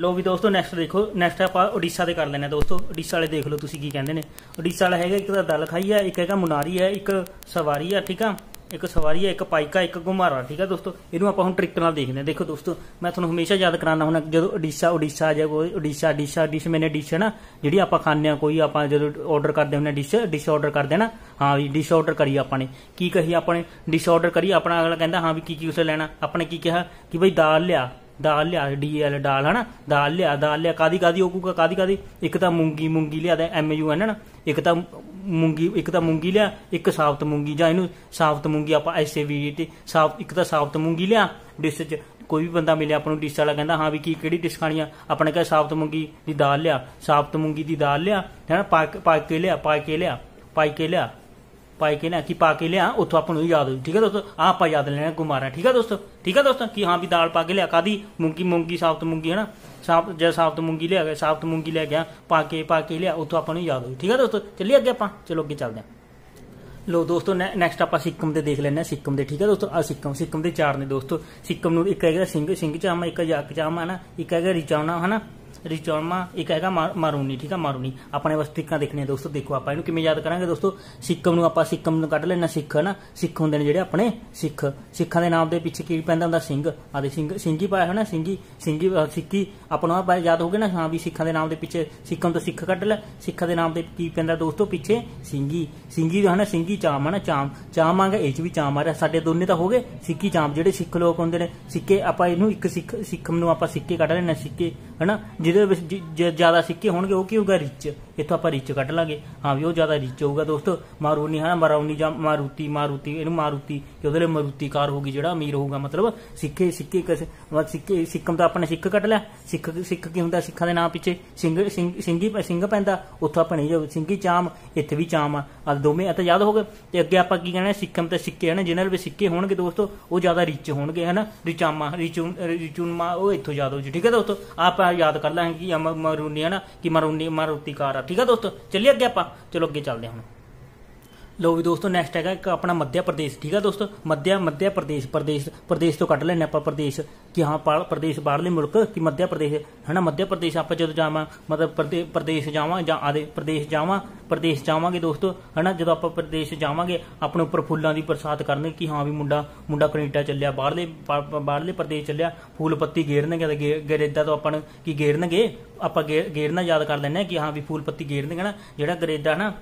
ਲੋ ਵੀ ਦੋਸਤੋ ਨੈਕਸਟ ਦੇਖੋ ਨੈਕਸਟ ਆਪਾਂ ਓਡੀਸ਼ਾ ਦੇ ਕਰ ਲੈਣਾ ਦੋਸਤੋ ਓਡੀਸ਼ਾ ਵਾਲੇ ਦੇਖ ਲਓ ਤੁਸੀਂ ਕੀ ਕਹਿੰਦੇ ਨੇ ਓਡੀਸ਼ਾ ਵਾਲਾ ਹੈਗਾ ਇੱਕ ਤਾਂ ਦਲ ਖਾਈ ਹੈ ਇੱਕ ਹੈਗਾ ਮੁਨਾਰੀ ਹੈ ਇੱਕ ਸਵਾਰੀ ਹੈ ਠੀਕ ਆ ਇੱਕ ਸਵਾਰੀ ਹੈ ਇੱਕ ਪਾਈਕਾ ਇੱਕ ਗੁਮਾਰਾ ਠੀਕ ਆ ਦੋਸਤੋ ਇਹਨੂੰ ਆਪਾਂ ਹੁਣ ਟ੍ਰਿਕ ਨਾਲ ਦੇਖਦੇ ਆ ਦੇਖੋ ਦੋਸਤੋ ਮੈਂ ਤੁਹਾਨੂੰ ਹਮੇਸ਼ਾ ਯਾਦ ਕਰਾਉਣਾ ਹੁਣ ਜਦੋਂ ਓਡੀਸ਼ਾ ਓਡੀਸ਼ਾ ਜਾਂ ਕੋਈ Odisha dish dish main dish ਹੈ ਨਾ ਜਿਹੜੀ ਆਪਾਂ ਖਾਂਦੇ ਆ ਕੋਈ ਆਪਾਂ ਜਦੋਂ ਆਰਡਰ ਕਰਦੇ ਹੁੰਦੇ ਡਿਸ਼ ਡਿਸ਼ ਆਰਡਰ ਕਰਦੇ ਨਾ ਹਾਂ ਵੀ ਡਿਸ਼ ਆਰਡਰ ਕਰੀ ਆਪਾਂ ਨੇ ਕੀ ਕਹੀ ਆਪਾਂ ਨੇ ਡਿਸ਼ ਆਰਡਰ ਕਰੀ ਆਪਣਾ ਅਗਲਾ ਕਹਿੰਦਾ ਹਾਂ ਵੀ ਕੀ ਕੀ ਉਸੇ ਲੈਣਾ ਆਪਣੇ ਕੀ ਕਿਹਾ ਕਿ ਬਈ ਦਾਲ ਲਿਆ ਦਾਲ ਲਿਆ ਡੀਐਲ ਦਾਲ ਹਨਾ ਦਾਲ ਲਿਆ ਦਾਲ ਲਿਆ ਕਾਦੀ ਕਾਦੀ ਹੋਊਗਾ ਕਾਦੀ ਕਾਦੀ ਇੱਕ ਤਾਂ ਮੂੰਗੀ ਮੂੰਗੀ ਲਿਆ ਦਾ ਐਮ ਯੂ ਐਨ ਨਾ ਇੱਕ ਤਾਂ ਮੂੰਗੀ ਇੱਕ ਤਾਂ ਮੂੰਗੀ ਲਿਆ ਇੱਕ ਸਾਫਤ ਮੂੰਗੀ ਜਾਂ ਇਹਨੂੰ ਸਾਫਤ ਮੂੰਗੀ ਆਪਾਂ ਐਸੇ ਵੀ ਤੇ ਸਾਫ ਇੱਕ ਤਾਂ ਸਾਫਤ ਮੂੰਗੀ ਲਿਆ ਡਿਸ਼ ਚ ਕੋਈ ਵੀ ਬੰਦਾ ਮਿਲੇ ਆਪਾਂ ਨੂੰ ਡਿਸ਼ ਵਾਲਾ ਕਹਿੰਦਾ ਹਾਂ ਵੀ ਕੀ ਕਿਹੜੀ ਡਿਸ਼ ਖਾਣੀ ਆ ਆਪਣੇ ਕਹੇ ਸਾਫਤ ਮੂੰਗੀ ਦੀ ਦਾਲ ਲਿਆ ਸਾਫਤ ਮੂੰਗੀ ਦੀ ਦਾਲ ਲਿਆ ਹਨਾ ਪਾ ਕੇ ਲਿਆ ਪਾ ਕੇ ਲਿਆ ਪਾ ਕੇ ਲਿਆ ਪਾਈ ਕੇ ਨਾ ਕੀ ਪਾ ਕੇ ਲਿਆ ਉਥੋਂ ਆਪਾਂ ਨੂੰ ਯਾਦ ਹੋਈ ਠੀਕ ਹੈ ਦੋਸਤੋ ਆ ਆਪਾਂ ਯਾਦ ਲੈਣਾ ਗੁਮਾਰਾ ਠੀਕ ਹੈ ਦੋਸਤੋ ਠੀਕ ਹੈ ਦੋਸਤੋ ਕਿ ਹਾਂ ਵੀ ਦਾਲ ਪਾ ਕੇ ਲਿਆ ਕਾਦੀ ਮੂੰਗੀ ਮੂੰਗੀ ਸਾਫਤ ਮੂੰਗੀ ਹੈ ਨਾ ਸਾਫਤ ਜੇ ਸਾਫਤ ਮੂੰਗੀ ਲਿਆ ਗਿਆ ਸਾਫਤ ਮੂੰਗੀ ਲੈ ਗਿਆ ਪਾ ਕੇ ਪਾ ਕੇ ਲਿਆ ਉਥੋਂ ਆਪਾਂ ਨੂੰ ਯਾਦ ਹੋਈ ਠੀਕ ਹੈ ਦੋਸਤੋ ਚੱਲੀਏ ਅੱਗੇ ਆਪਾਂ ਚਲੋ ਅੱਗੇ ਚੱਲਦੇ ਆ ਲੋ ਦੋਸਤੋ ਨੈਕਸਟ ਆਪਾਂ ਸਿੱਕਮ ਦੇ ਦੇਖ ਲੈਣਾ ਸਿੱਕਮ ਦੇ ਠੀਕ ਹੈ ਦੋਸਤੋ ਆ ਸਿੱਕਮ ਸਿੱਕਮ ਦੇ ਚਾਰ ਨੇ ਦੋਸਤੋ ਸਿੱਕਮ ਨੂੰ ਇੱਕ ਹੈਗਾ ਸਿੰਘ ਸਿੰਘ ਚਾਮਾ ਇੱਕ ਯਾਕ ਚਾਮਾ ਨਾ ਇੱਕ ਹੈਗਾ ਰਿਚਾਉਣਾ ਹਨਾ ਰਿਚੌਰਮਾ ਇੱਕ ਹੈਗਾ ਮਾਰੂਨੀ ਠੀਕ ਆ ਮਾਰੂਨੀ ਆਪਣੇ ਵਾਸਤੇ ਤਿੱਕਾਂ ਦੇਖਣੀਆਂ ਦੋਸਤੋ ਦੇਖੋ ਆਪਾਂ ਇਹਨੂੰ ਕਿਵੇਂ ਯਾਦ ਕਰਾਂਗੇ ਦੋਸਤੋ ਸਿੱਕਮ ਨੂੰ ਆਪਾਂ ਸਿੱਕਮ ਨੂੰ ਕੱਢ ਲੈਣਾ ਸਿੱਖ ਹਨਾ ਸਿੱਖ ਹੁੰਦੇ ਨੇ ਜਿਹੜੇ ਆਪਣੇ ਸਿੱਖ ਸਿੱਖਾਂ ਦੇ ਨਾਮ ਦੇ ਪਿੱਛੇ ਕੀ ਪੈਂਦਾ ਹੁੰਦਾ ਸਿੰਘ ਆਦੇ ਸਿੰਘ ਸਿੰਘੀ ਪਾਇਆ ਹੋਣਾ ਸਿੰਘੀ ਸਿੰਘੀ ਸਿੱਕੀ ਆਪਣਾ ਆਪਾਂ ਯਾਦ ਹੋ ਗਿਆ ਨਾ ਹਾਂ ਵੀ ਸਿੱਖਾਂ ਦੇ ਨਾਮ ਦੇ ਪਿੱਛੇ ਸਿੱਕਮ ਤੋਂ ਸਿੱਖ ਕੱਢ ਲੈ ਸਿੱਖਾਂ ਦੇ ਨਾਮ ਦੇ ਕੀ ਪੈਂਦਾ ਦੋਸਤੋ ਪਿੱਛੇ ਸਿੰਘੀ ਸਿੰਘੀ ਦਾ ਹਨਾ ਸਿੰਘੀ ਚਾਮ ਹਨਾ ਚਾਮ ਚਾਮ ਆਂਗਾ ਇਹ ਚ ਵੀ ਚਾਮ ਆ ਰਿਹਾ ਸਾਡੇ ਦੋਨੇ ਤਾਂ ਹੋ ਗਏ ਸਿੱਕੀ ਚਾਮ ਜਿਹੜੇ ਸਿੱਖ ਲੋਕ ਹੁੰਦੇ ਨੇ ਸਿੱਕੇ ਆਪਾਂ ਇਹਨੂੰ ਇੱਕ ਸਿੱਖ ਸਿੱਖਮ ਨੂੰ ਆਪਾਂ ਸਿੱਕੇ ਕੱਢ ਲੈਣਾ ਸਿੱਕੇ ਹਨਾ ਜਿਹਦੇ ਜਿਹਦੇ ਵਿੱਚ ਜਿਆਦਾ ਸਿੱਕੇ ਹੋਣਗੇ ਉਹ ਕੀ ਹੋਊਗਾ ਰਿਚ ਇੱਥੋਂ ਆਪਾਂ ਰਿਚ ਕੱਢ ਲਾਂਗੇ ਹਾਂ ਵੀ ਉਹ ਜ਼ਿਆਦਾ ਰਿਚ ਹੋਊਗਾ ਦੋਸਤੋ ਮਾਰੂਨੀ ਹੈ ਨਾ ਮਾਰੂਨੀ ਜਾਂ ਮਾਰੂਤੀ ਮਾਰੂਤੀ ਇਹਨੂੰ ਮਾਰੂਤੀ ਕਿ ਉਹਦੇ ਲਈ ਮਾਰੂਤੀ ਕਾਰ ਹੋਗੀ ਜਿਹੜਾ ਅਮੀਰ ਹੋਊਗਾ ਮਤਲਬ ਸਿੱਕੇ ਸਿੱਕੇ ਸਿੱਕੇ ਸਿੱਕਮ ਤਾਂ ਆਪਣੇ ਸਿੱਖ ਕੱਢ ਲਿਆ ਸਿੱਖ ਸਿੱਖ ਕੀ ਹੁੰਦਾ ਸਿੱਖਾਂ ਦੇ ਨਾਂ ਪਿੱਛੇ ਸਿੰਘ ਸਿੰਘੀ ਸਿੰਘ ਪੈਂਦਾ ਉੱਥੋਂ ਆਪਣੇ ਜੋ ਸਿੰਘੀ ਚਾਮ ਇੱਥੇ ਵੀ ਚਾਮ ਆ ਦੋਵੇਂ ਤਾਂ ਯਾਦ ਹੋ ਗਏ ਤੇ ਅੱਗੇ ਆਪਾਂ ਕੀ ਕਹਿੰਦੇ ਸਿੱਕਮ ਤੇ ਸਿੱਕੇ ਹਨ ਜਿਨ੍ਹਾਂ ਦੇ ਸਿੱਕੇ ਹੋਣਗੇ ਦੋਸਤੋ ਉਹ ਜ਼ਿਆਦਾ ਰਿਚ ਹੋਣਗੇ ਹਨਾ ਰਿਚਾਮਾ ਰਿਚੂਨ ਰਿਚੂਨਮਾ ਉਹ ਇੱਥੋਂ ਯਾਦ ਹੋ ਜੀ ਠੀਕ ਹੈ ਦੋਸਤੋ ਆਪਾਂ ਯਾਦ ਕਰ ਲਾਂਗੇ ਕਿ ਮਰੂਨੀ ਹਨਾ ਕਿ ਮਰੂਨੀ ਮਰੂਤੀ ਕਾਰ ਠੀਕ ਆ ਦੋਸਤੋ ਚੱਲੀਏ ਅੱਗੇ ਆਪਾਂ ਚਲੋ ਅੱਗੇ ਚੱਲਦੇ ਹਾਂ ਹੁਣ ਲੋ ਵੀ ਦੋਸਤੋ ਨੈਕਸਟ ਹੈਗਾ ਇੱਕ ਆਪਣਾ ਮੱਧਿਆ ਪ੍ਰਦੇਸ਼ ਠੀਕ ਆ ਦੋਸਤੋ ਮੱਧਿਆ ਮੱਧਿਆ ਪ੍ਰਦੇਸ਼ ਪ੍ਰਦੇਸ਼ ਪ੍ਰਦੇਸ਼ ਤੋਂ ਕੱਢ ਲੈਣੇ ਆਪਾਂ ਪ੍ਰਦੇਸ਼ ਕਿ ਹਾਂ ਪ੍ਰਦੇਸ਼ ਬਾਹਰਲੇ ਮੁਲਕ ਕਿ ਮੱਧਿਆ ਪ੍ਰਦੇਸ਼ ਹਨਾ ਮੱਧਿਆ ਪ੍ਰਦੇਸ਼ ਆਪਾਂ ਜਦੋਂ ਜਾਵਾਂ ਮਤਲਬ ਪ੍ਰਦੇਸ਼ ਜਾਵਾਂ ਜਾਂ ਆਦੇ ਪ੍ਰਦੇਸ਼ ਜਾਵਾਂ ਪ੍ਰਦੇਸ਼ ਜਾਵਾਂਗੇ ਦੋਸਤੋ ਹਨਾ ਜਦੋਂ ਆਪਾਂ ਪ੍ਰਦੇਸ਼ ਜਾਵਾਂਗੇ ਆਪਣੇ ਉੱਪਰ ਫੁੱਲਾਂ ਦੀ ਪ੍ਰਸਾਦ ਕਰਨੇ ਕਿ ਹਾਂ ਵੀ ਮੁੰਡਾ ਮੁੰਡਾ ਕੈਨੇਡਾ ਚੱਲਿਆ ਬਾਹਰਲੇ ਬਾਹਰਲੇ ਪ੍ਰਦੇਸ਼ ਚੱਲਿਆ ਫੁੱਲ ਪੱਤੀ ਗੇਰਨਗੇ ਤੇ ਗਰੇਦਾ ਤੋਂ ਆਪਾਂ ਕੀ ਗੇਰਨਗੇ ਆਪਾਂ ਗੇਰਨਾ ਯਾਦ ਕਰ ਲੈਣੇ ਕਿ ਹਾਂ ਵੀ ਫੁੱਲ ਪੱਤੀ ਗੇਰਨਗੇ ਨਾ ਜਿਹੜਾ ਗਰੇਦਾ ਹਨਾ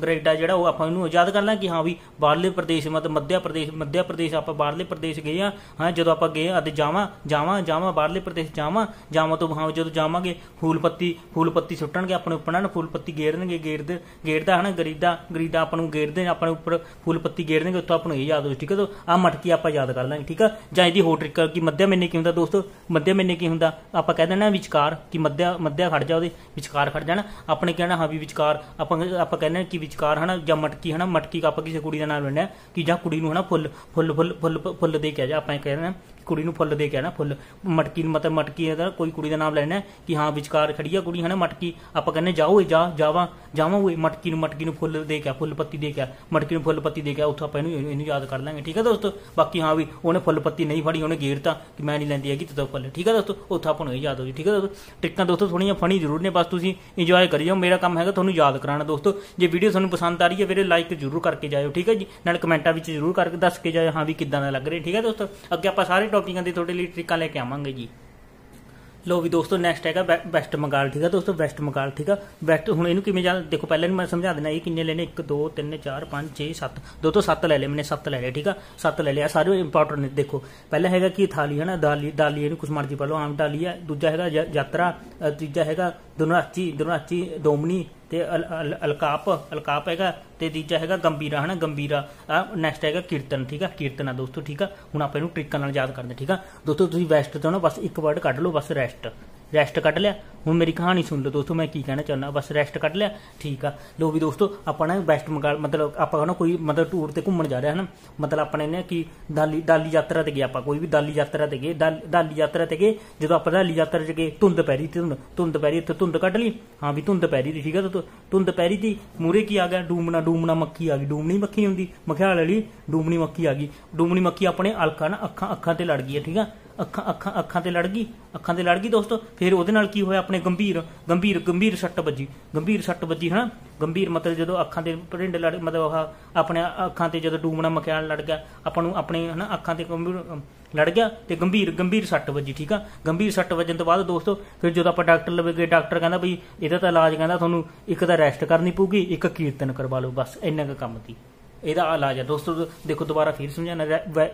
ਗ੍ਰੇਡਾ ਜਿਹੜਾ ਉਹ ਆਪਾਂ ਇਹਨੂੰ ਆਜ਼ਾਦ ਕਰਨਾ ਕਿ ਹਾਂ ਵੀ ਬਾਹਰਲੇ ਪ੍ਰਦੇਸ਼ ਮਤ ਮੱਧਿਆ ਪ੍ਰਦੇਸ਼ ਮੱਧਿਆ ਪ੍ਰਦੇਸ਼ ਆਪਾਂ ਬਾਹਰਲੇ ਪ੍ਰਦੇਸ਼ ਗਏ ਆ ਹਾਂ ਜਦੋਂ ਆਪਾਂ ਗਏ ਅਤੇ ਜਾਵਾਂ ਜਾਵਾਂ ਜਾਵਾਂ ਬਾਹਰਲੇ ਪ੍ਰਦੇਸ਼ ਜਾਵਾਂ ਜਾਵਾਂ ਤੋਂ ਹਾਂ ਜਦੋਂ ਜਾਵਾਂਗੇ ਫੂਲ ਪੱਤੀ ਫੂਲ ਪੱਤੀ ਸੁੱਟਣਗੇ ਆਪਣੇ ਉੱਪਰ ਨਾਲ ਫੂਲ ਪੱਤੀ ਗੇਰਨਗੇ ਗੇਰਦ ਗੇਰਦਾ ਹਨ ਗਰੀਦਾ ਗਰੀਦਾ ਆਪਾਂ ਨੂੰ ਗੇਰਦੇ ਆਪਣੇ ਉੱਪਰ ਫੂਲ ਪੱਤੀ ਗੇਰਨਗੇ ਉੱਥੋਂ ਆਪਾਂ ਨੂੰ ਇਹ ਯਾਦ ਹੋ ਠੀਕ ਹੈ ਤੋ ਆ ਮਟਕੀ ਆਪਾਂ ਯਾਦ ਕਰ ਲਾਂਗੇ ਠੀਕ ਆ ਜਾਂ ਇਹਦੀ ਹੋਰ ਟ੍ਰਿਕ ਕਿ ਮੱਧਿਆ ਮੈਨੇ ਕੀ ਹੁੰਦਾ ਦੋਸਤੋ ਮੱਧਿਆ ਮੈਨੇ ਕੀ ਹੁੰਦਾ ਆਪਾਂ ਕਹਿ ਦੇਣਾ ਵਿਚਕਾਰ ਕਿ ਮੱਧਿਆ ਮੱਧਿਆ ਖੜ ਜਾ ਉਹਦੇ ਵਿਚਕਾਰ ਖੜ ਜਾਣਾ ਆਪਣੇ ਕਹਿਣਾ ਹਾਂ ਵੀ ਵਿਚਕਾਰ ਆਪਾਂ ਆਪਾਂ ਕਹਿੰਦੇ ਕਿ ਵਿਚਕਾਰ ਹਨਾ ਜਾਂ ਮਟਕੀ ਹਨਾ ਮਟਕੀ ਕੱਪ ਕਿਸੇ ਕੁੜੀ ਦਾ ਨਾਮ ਲੈਣਾ ਕਿ ਜਾਂ ਕੁੜੀ ਨੂੰ ਹਨਾ ਫੁੱਲ ਫੁੱਲ ਫੁੱਲ ਫੁੱਲ ਦੇ ਕਿਹਾ ਜਾ ਆਪਾਂ ਇਹ ਕਹਿੰਦੇ ਆ ਕੁੜੀ ਨੂੰ ਫੁੱਲ ਦੇ ਕੇ ਆਣਾ ਫੁੱਲ ਮਟਕੀ ਮਤਲਬ ਮਟਕੀ ਹੈ ਕੋਈ ਕੁੜੀ ਦਾ ਨਾਮ ਲੈਣਾ ਕਿ ਹਾਂ ਵਿਚਕਾਰ ਖੜੀ ਆ ਕੁੜੀ ਹਨਾ ਮਟਕੀ ਆਪਾਂ ਕਹਿੰਦੇ ਜਾਓ ਏ ਜਾ ਜਾਵਾ ਜਾਵਾ ਉਹ ਮਟਕੀ ਨੂੰ ਮਟਕੀ ਨੂੰ ਫੁੱਲ ਦੇ ਕੇ ਆ ਫੁੱਲ ਪੱਤੀ ਦੇ ਕੇ ਆ ਮਟਕੀ ਨੂੰ ਫੁੱਲ ਪੱਤੀ ਦੇ ਕੇ ਆ ਉੱਥੋਂ ਆਪਾਂ ਇਹਨੂੰ ਇਹਨੂੰ ਯਾਦ ਕਰ ਲਾਂਗੇ ਠੀਕ ਹੈ ਦੋਸਤੋ ਬਾਕੀ ਹਾਂ ਵੀ ਉਹਨੇ ਫੁੱਲ ਪੱਤੀ ਨਹੀਂ ਫੜੀ ਉਹਨੇ ਗੇਰਤਾ ਕਿ ਮੈਂ ਨਹੀਂ ਲੈਂਦੀ ਹੈਗੀ ਤਦੋਂ ਫੁੱਲ ਠੀਕ ਹੈ ਦੋਸਤੋ ਉੱਥੋਂ ਆਪਾਂ ਨੂੰ ਇਹ ਯਾਦ ਹੋ ਜੀ ਠੀਕ ਹੈ ਦੋਸਤੋ ਟ੍ਰਿਕਾਂ ਦੋਸਤੋ ਥੋੜੀਆਂ ਫਨੀ ਜ਼ਰੂਰ ਨੇ ਬਸ ਤੁਸੀਂ ਇੰਜੋਏ ਕਰੀ ਜਾਓ ਮੇਰਾ ਕੰਮ ਹੈਗਾ ਤੁਹਾਨੂੰ ਯਾਦ ਕਰਾਣਾ ਦੋਸਤੋ ਜੇ ਵੀਡੀਓ ਤੁਹਾਨੂੰ ਪਸੰਦ ਆ ਰਹੀ ਹੈ ਵੀਰੇ ਲਾਈਕ ਜ਼ਰੂਰ ਕਰਕੇ ਜਾਇਓ ਠੀਕ ਹੈ ਜੀ ਨਾਲ ਕਮੈਂਟਾਂ ਵਿੱਚ ਜ਼ਰੂਰ ਕਰਕੇ ਦੱਸ ਕੇ ਜਾਇਓ ਹਾਂ ਵੀ ਕਿੱਦਾਂ ਦਾ ਲੱਗ ਰਿਹਾ ਠੀਕ ਹੈ ਦੋਸਤੋ ਅੱਗੇ ਆਪਾਂ ਸਾਰੇ ਟੌਪਿਕਾਂ ਦੇ ਤੁਹਾਡੇ ਲਈ ਟ੍ਰਿਕਾਂ ਲੈ ਕੇ ਆਵਾਂਗੇ ਜੀ ਲੋ ਵੀ ਦੋਸਤੋ ਨੈਕਸਟ ਹੈਗਾ ਵੈਸਟ ਮੰਗਾਲ ਠੀਕ ਆ ਦੋਸਤੋ ਵੈਸਟ ਮੰਗਾਲ ਠੀਕ ਆ ਵੈਸਟ ਹੁਣ ਇਹਨੂੰ ਕਿਵੇਂ ਜਾਂ ਦੇਖੋ ਪਹਿਲਾਂ ਇਹਨੂੰ ਮੈਂ ਸਮਝਾ ਦਿੰਦਾ ਇਹ ਕਿੰਨੇ ਲੈਨੇ 1 2 3 4 5 6 7 ਦੋਸਤੋ 7 ਲੈ ਲਏ ਮੈਨੇ 7 ਲੈ ਲਿਆ ਠੀਕ ਆ 7 ਲੈ ਲਿਆ ਸਾਰੇ ਇੰਪੋਰਟੈਂਟ ਨੇ ਦੇਖੋ ਪਹਿਲਾ ਹੈਗਾ ਕੀ ਥਾਲੀ ਹਨਾ ਦਾਲੀ ਦਾਲੀ ਇਹਨੂੰ ਕੁਛ ਮਰਜ਼ੀ ਪਾ ਲਓ ਆਮ ਦਾਲੀ ਆ ਦੂਜਾ ਹੈਗਾ ਯਾਤਰਾ ਤੀਜਾ ਹੈਗਾ ਦੁਨਾਚੀ ਦੁਨਾਚੀ ਡੋਮਨੀ ਤੇ ਅਲਕਾਪ ਅਲਕਾਪ ਹੈਗਾ ਤੇ ਤੀਜਾ ਹੈਗਾ ਗੰਬੀਰਾ ਹਨਾ ਗੰਬੀਰਾ ਨੈਕਸਟ ਹੈਗਾ ਕੀਰਤਨ ਠੀਕ ਆ ਕੀਰਤਨ ਆ ਦੋਸਤੋ ਠੀਕ ਆ ਹੁਣ ਆਪਾਂ ਇਹਨੂੰ ਟ੍ਰਿਕਾਂ ਨਾਲ ਯਾਦ ਕਰਦੇ ਠੀਕ ਆ ਦੋਸਤੋ ਤੁਸੀਂ ਵੈਸਟ ਤੋਂ ਨਾ ਬਸ ਇੱਕ ਵਰਡ ਕੱਢ ਲਓ ਬਸ ਰੈਸਟ ਰੈਸਟ ਕੱਢ ਲਿਆ ਹੁਣ ਮੇਰੀ ਕਹਾਣੀ ਸੁਣ ਲਓ ਦੋਸਤੋ ਮੈਂ ਕੀ ਕਹਿਣਾ ਚਾਹੁੰਦਾ ਬਸ ਰੈਸਟ ਕੱਢ ਲਿਆ ਠੀਕ ਆ ਲੋ ਵੀ ਦੋਸਤੋ ਆਪਾਂ ਨਾ ਵੈਸਟ ਮਤਲਬ ਆਪਾਂ ਕਹਿੰਦਾ ਕੋਈ ਮਤਲਬ ਟੂਰ ਤੇ ਘੁੰਮਣ ਜਾ ਰਿਹਾ ਹਨ ਮਤਲਬ ਆਪਣੇ ਨੇ ਕਿ ਦਾਲੀ ਦਾਲੀ ਯਾਤਰਾ ਤੇ ਗਏ ਆਪਾਂ ਕੋਈ ਵੀ ਦਾਲੀ ਯਾਤਰਾ ਤੇ ਗਏ ਦਾਲੀ ਯਾਤਰਾ ਤੇ ਗਏ ਜਦੋਂ ਆਪਾਂ ਦਾਲੀ ਯਾਤਰਾ ਤੇ ਗਏ ਧੁੰਦ ਪੈਰੀ ਤੇ ਧੁੰਦ ਪੈਰੀ ਇੱਥੇ ਧੁੰਦ ਕੱਢ ਲਈ ਹਾਂ ਵੀ ਧੁੰਦ ਪੈਰੀ ਸੀ ਠੀਕ ਆ ਧੁੰਦ ਪੈਰੀ ਦੀ ਮੂਰੇ ਕੀ ਆ ਗਿਆ ਡੂਮਣਾ ਡੂਮਣਾ ਮੱਖੀ ਆ ਗਈ ਡੂਮਣੀ ਮੱਖੀ ਹੁੰਦੀ ਮਖਿਆਲ ਵਾਲੀ ਡੂਮਣੀ ਮੱਖੀ ਆ ਗਈ ਡੂਮਣੀ ਮੱਖੀ ਆਪਣੇ ਅਲਕਾ ਨਾ ਅੱਖਾਂ ਅੱਖਾਂ ਤੇ ਲੜ ਗਈ ਠੀਕ ਆ ਅੱਖਾਂ ਅੱਖਾਂ ਅੱਖਾਂ ਤੇ ਲੜ ਗਈ ਅੱਖਾਂ ਤੇ ਲੜ ਗਈ ਦੋਸਤੋ ਫਿਰ ਉਹਦੇ ਨਾਲ ਕੀ ਹੋਇਆ ਆਪਣੇ ਗੰਭੀਰ ਗੰਭੀਰ ਗੰਭੀਰ ਸੱਟ ਵੱਜੀ ਗੰਭੀਰ ਸੱਟ ਵੱਜੀ ਹਨਾ ਗੰਭੀਰ ਮਤਲਬ ਜਦੋਂ ਅੱਖਾਂ ਦੇ ਪਰਿੰਡ ਲੜ ਮਤਲਬ ਉਹ ਆਪਣੇ ਅੱਖਾਂ ਤੇ ਜਦੋਂ ਡੂਮਣਾ ਮਕਿਆਣ ਲੜ ਗਿਆ ਆਪਾਂ ਨੂੰ ਆਪਣੇ ਹਨਾ ਅੱਖਾਂ ਤੇ ਗੰਭੀਰ ਲੜ ਗਿਆ ਤੇ ਗੰਭੀਰ ਗੰਭੀਰ ਸੱਟ ਵੱਜੀ ਠੀਕ ਆ ਗੰਭੀਰ ਸੱਟ ਵੱਜਣ ਤੋਂ ਬਾਅਦ ਦੋਸਤੋ ਫਿਰ ਜਦੋਂ ਆਪਾਂ ਡਾਕਟਰ ਲਵੇ ਗਏ ਡਾਕਟਰ ਕਹਿੰਦਾ ਬਈ ਇਹਦਾ ਤਾਂ ਇਲਾਜ ਕਹਿੰਦਾ ਤੁਹਾਨੂੰ ਇੱਕ ਤਾਂ ਰੈਸਟ ਕਰਨੀ ਪਊਗੀ ਇੱਕ ਕੀਰਤਨ ਕਰਵਾ ਲਓ ਬਸ ਇੰਨਾ ਕੁ ਕੰਮ ਸੀ ਇਹਦਾ ਇਲਾਜ ਹੈ ਦੋਸਤੋ ਦੇਖੋ ਦੁਬਾਰਾ ਫਿਰ ਸਮਝਾਣਾ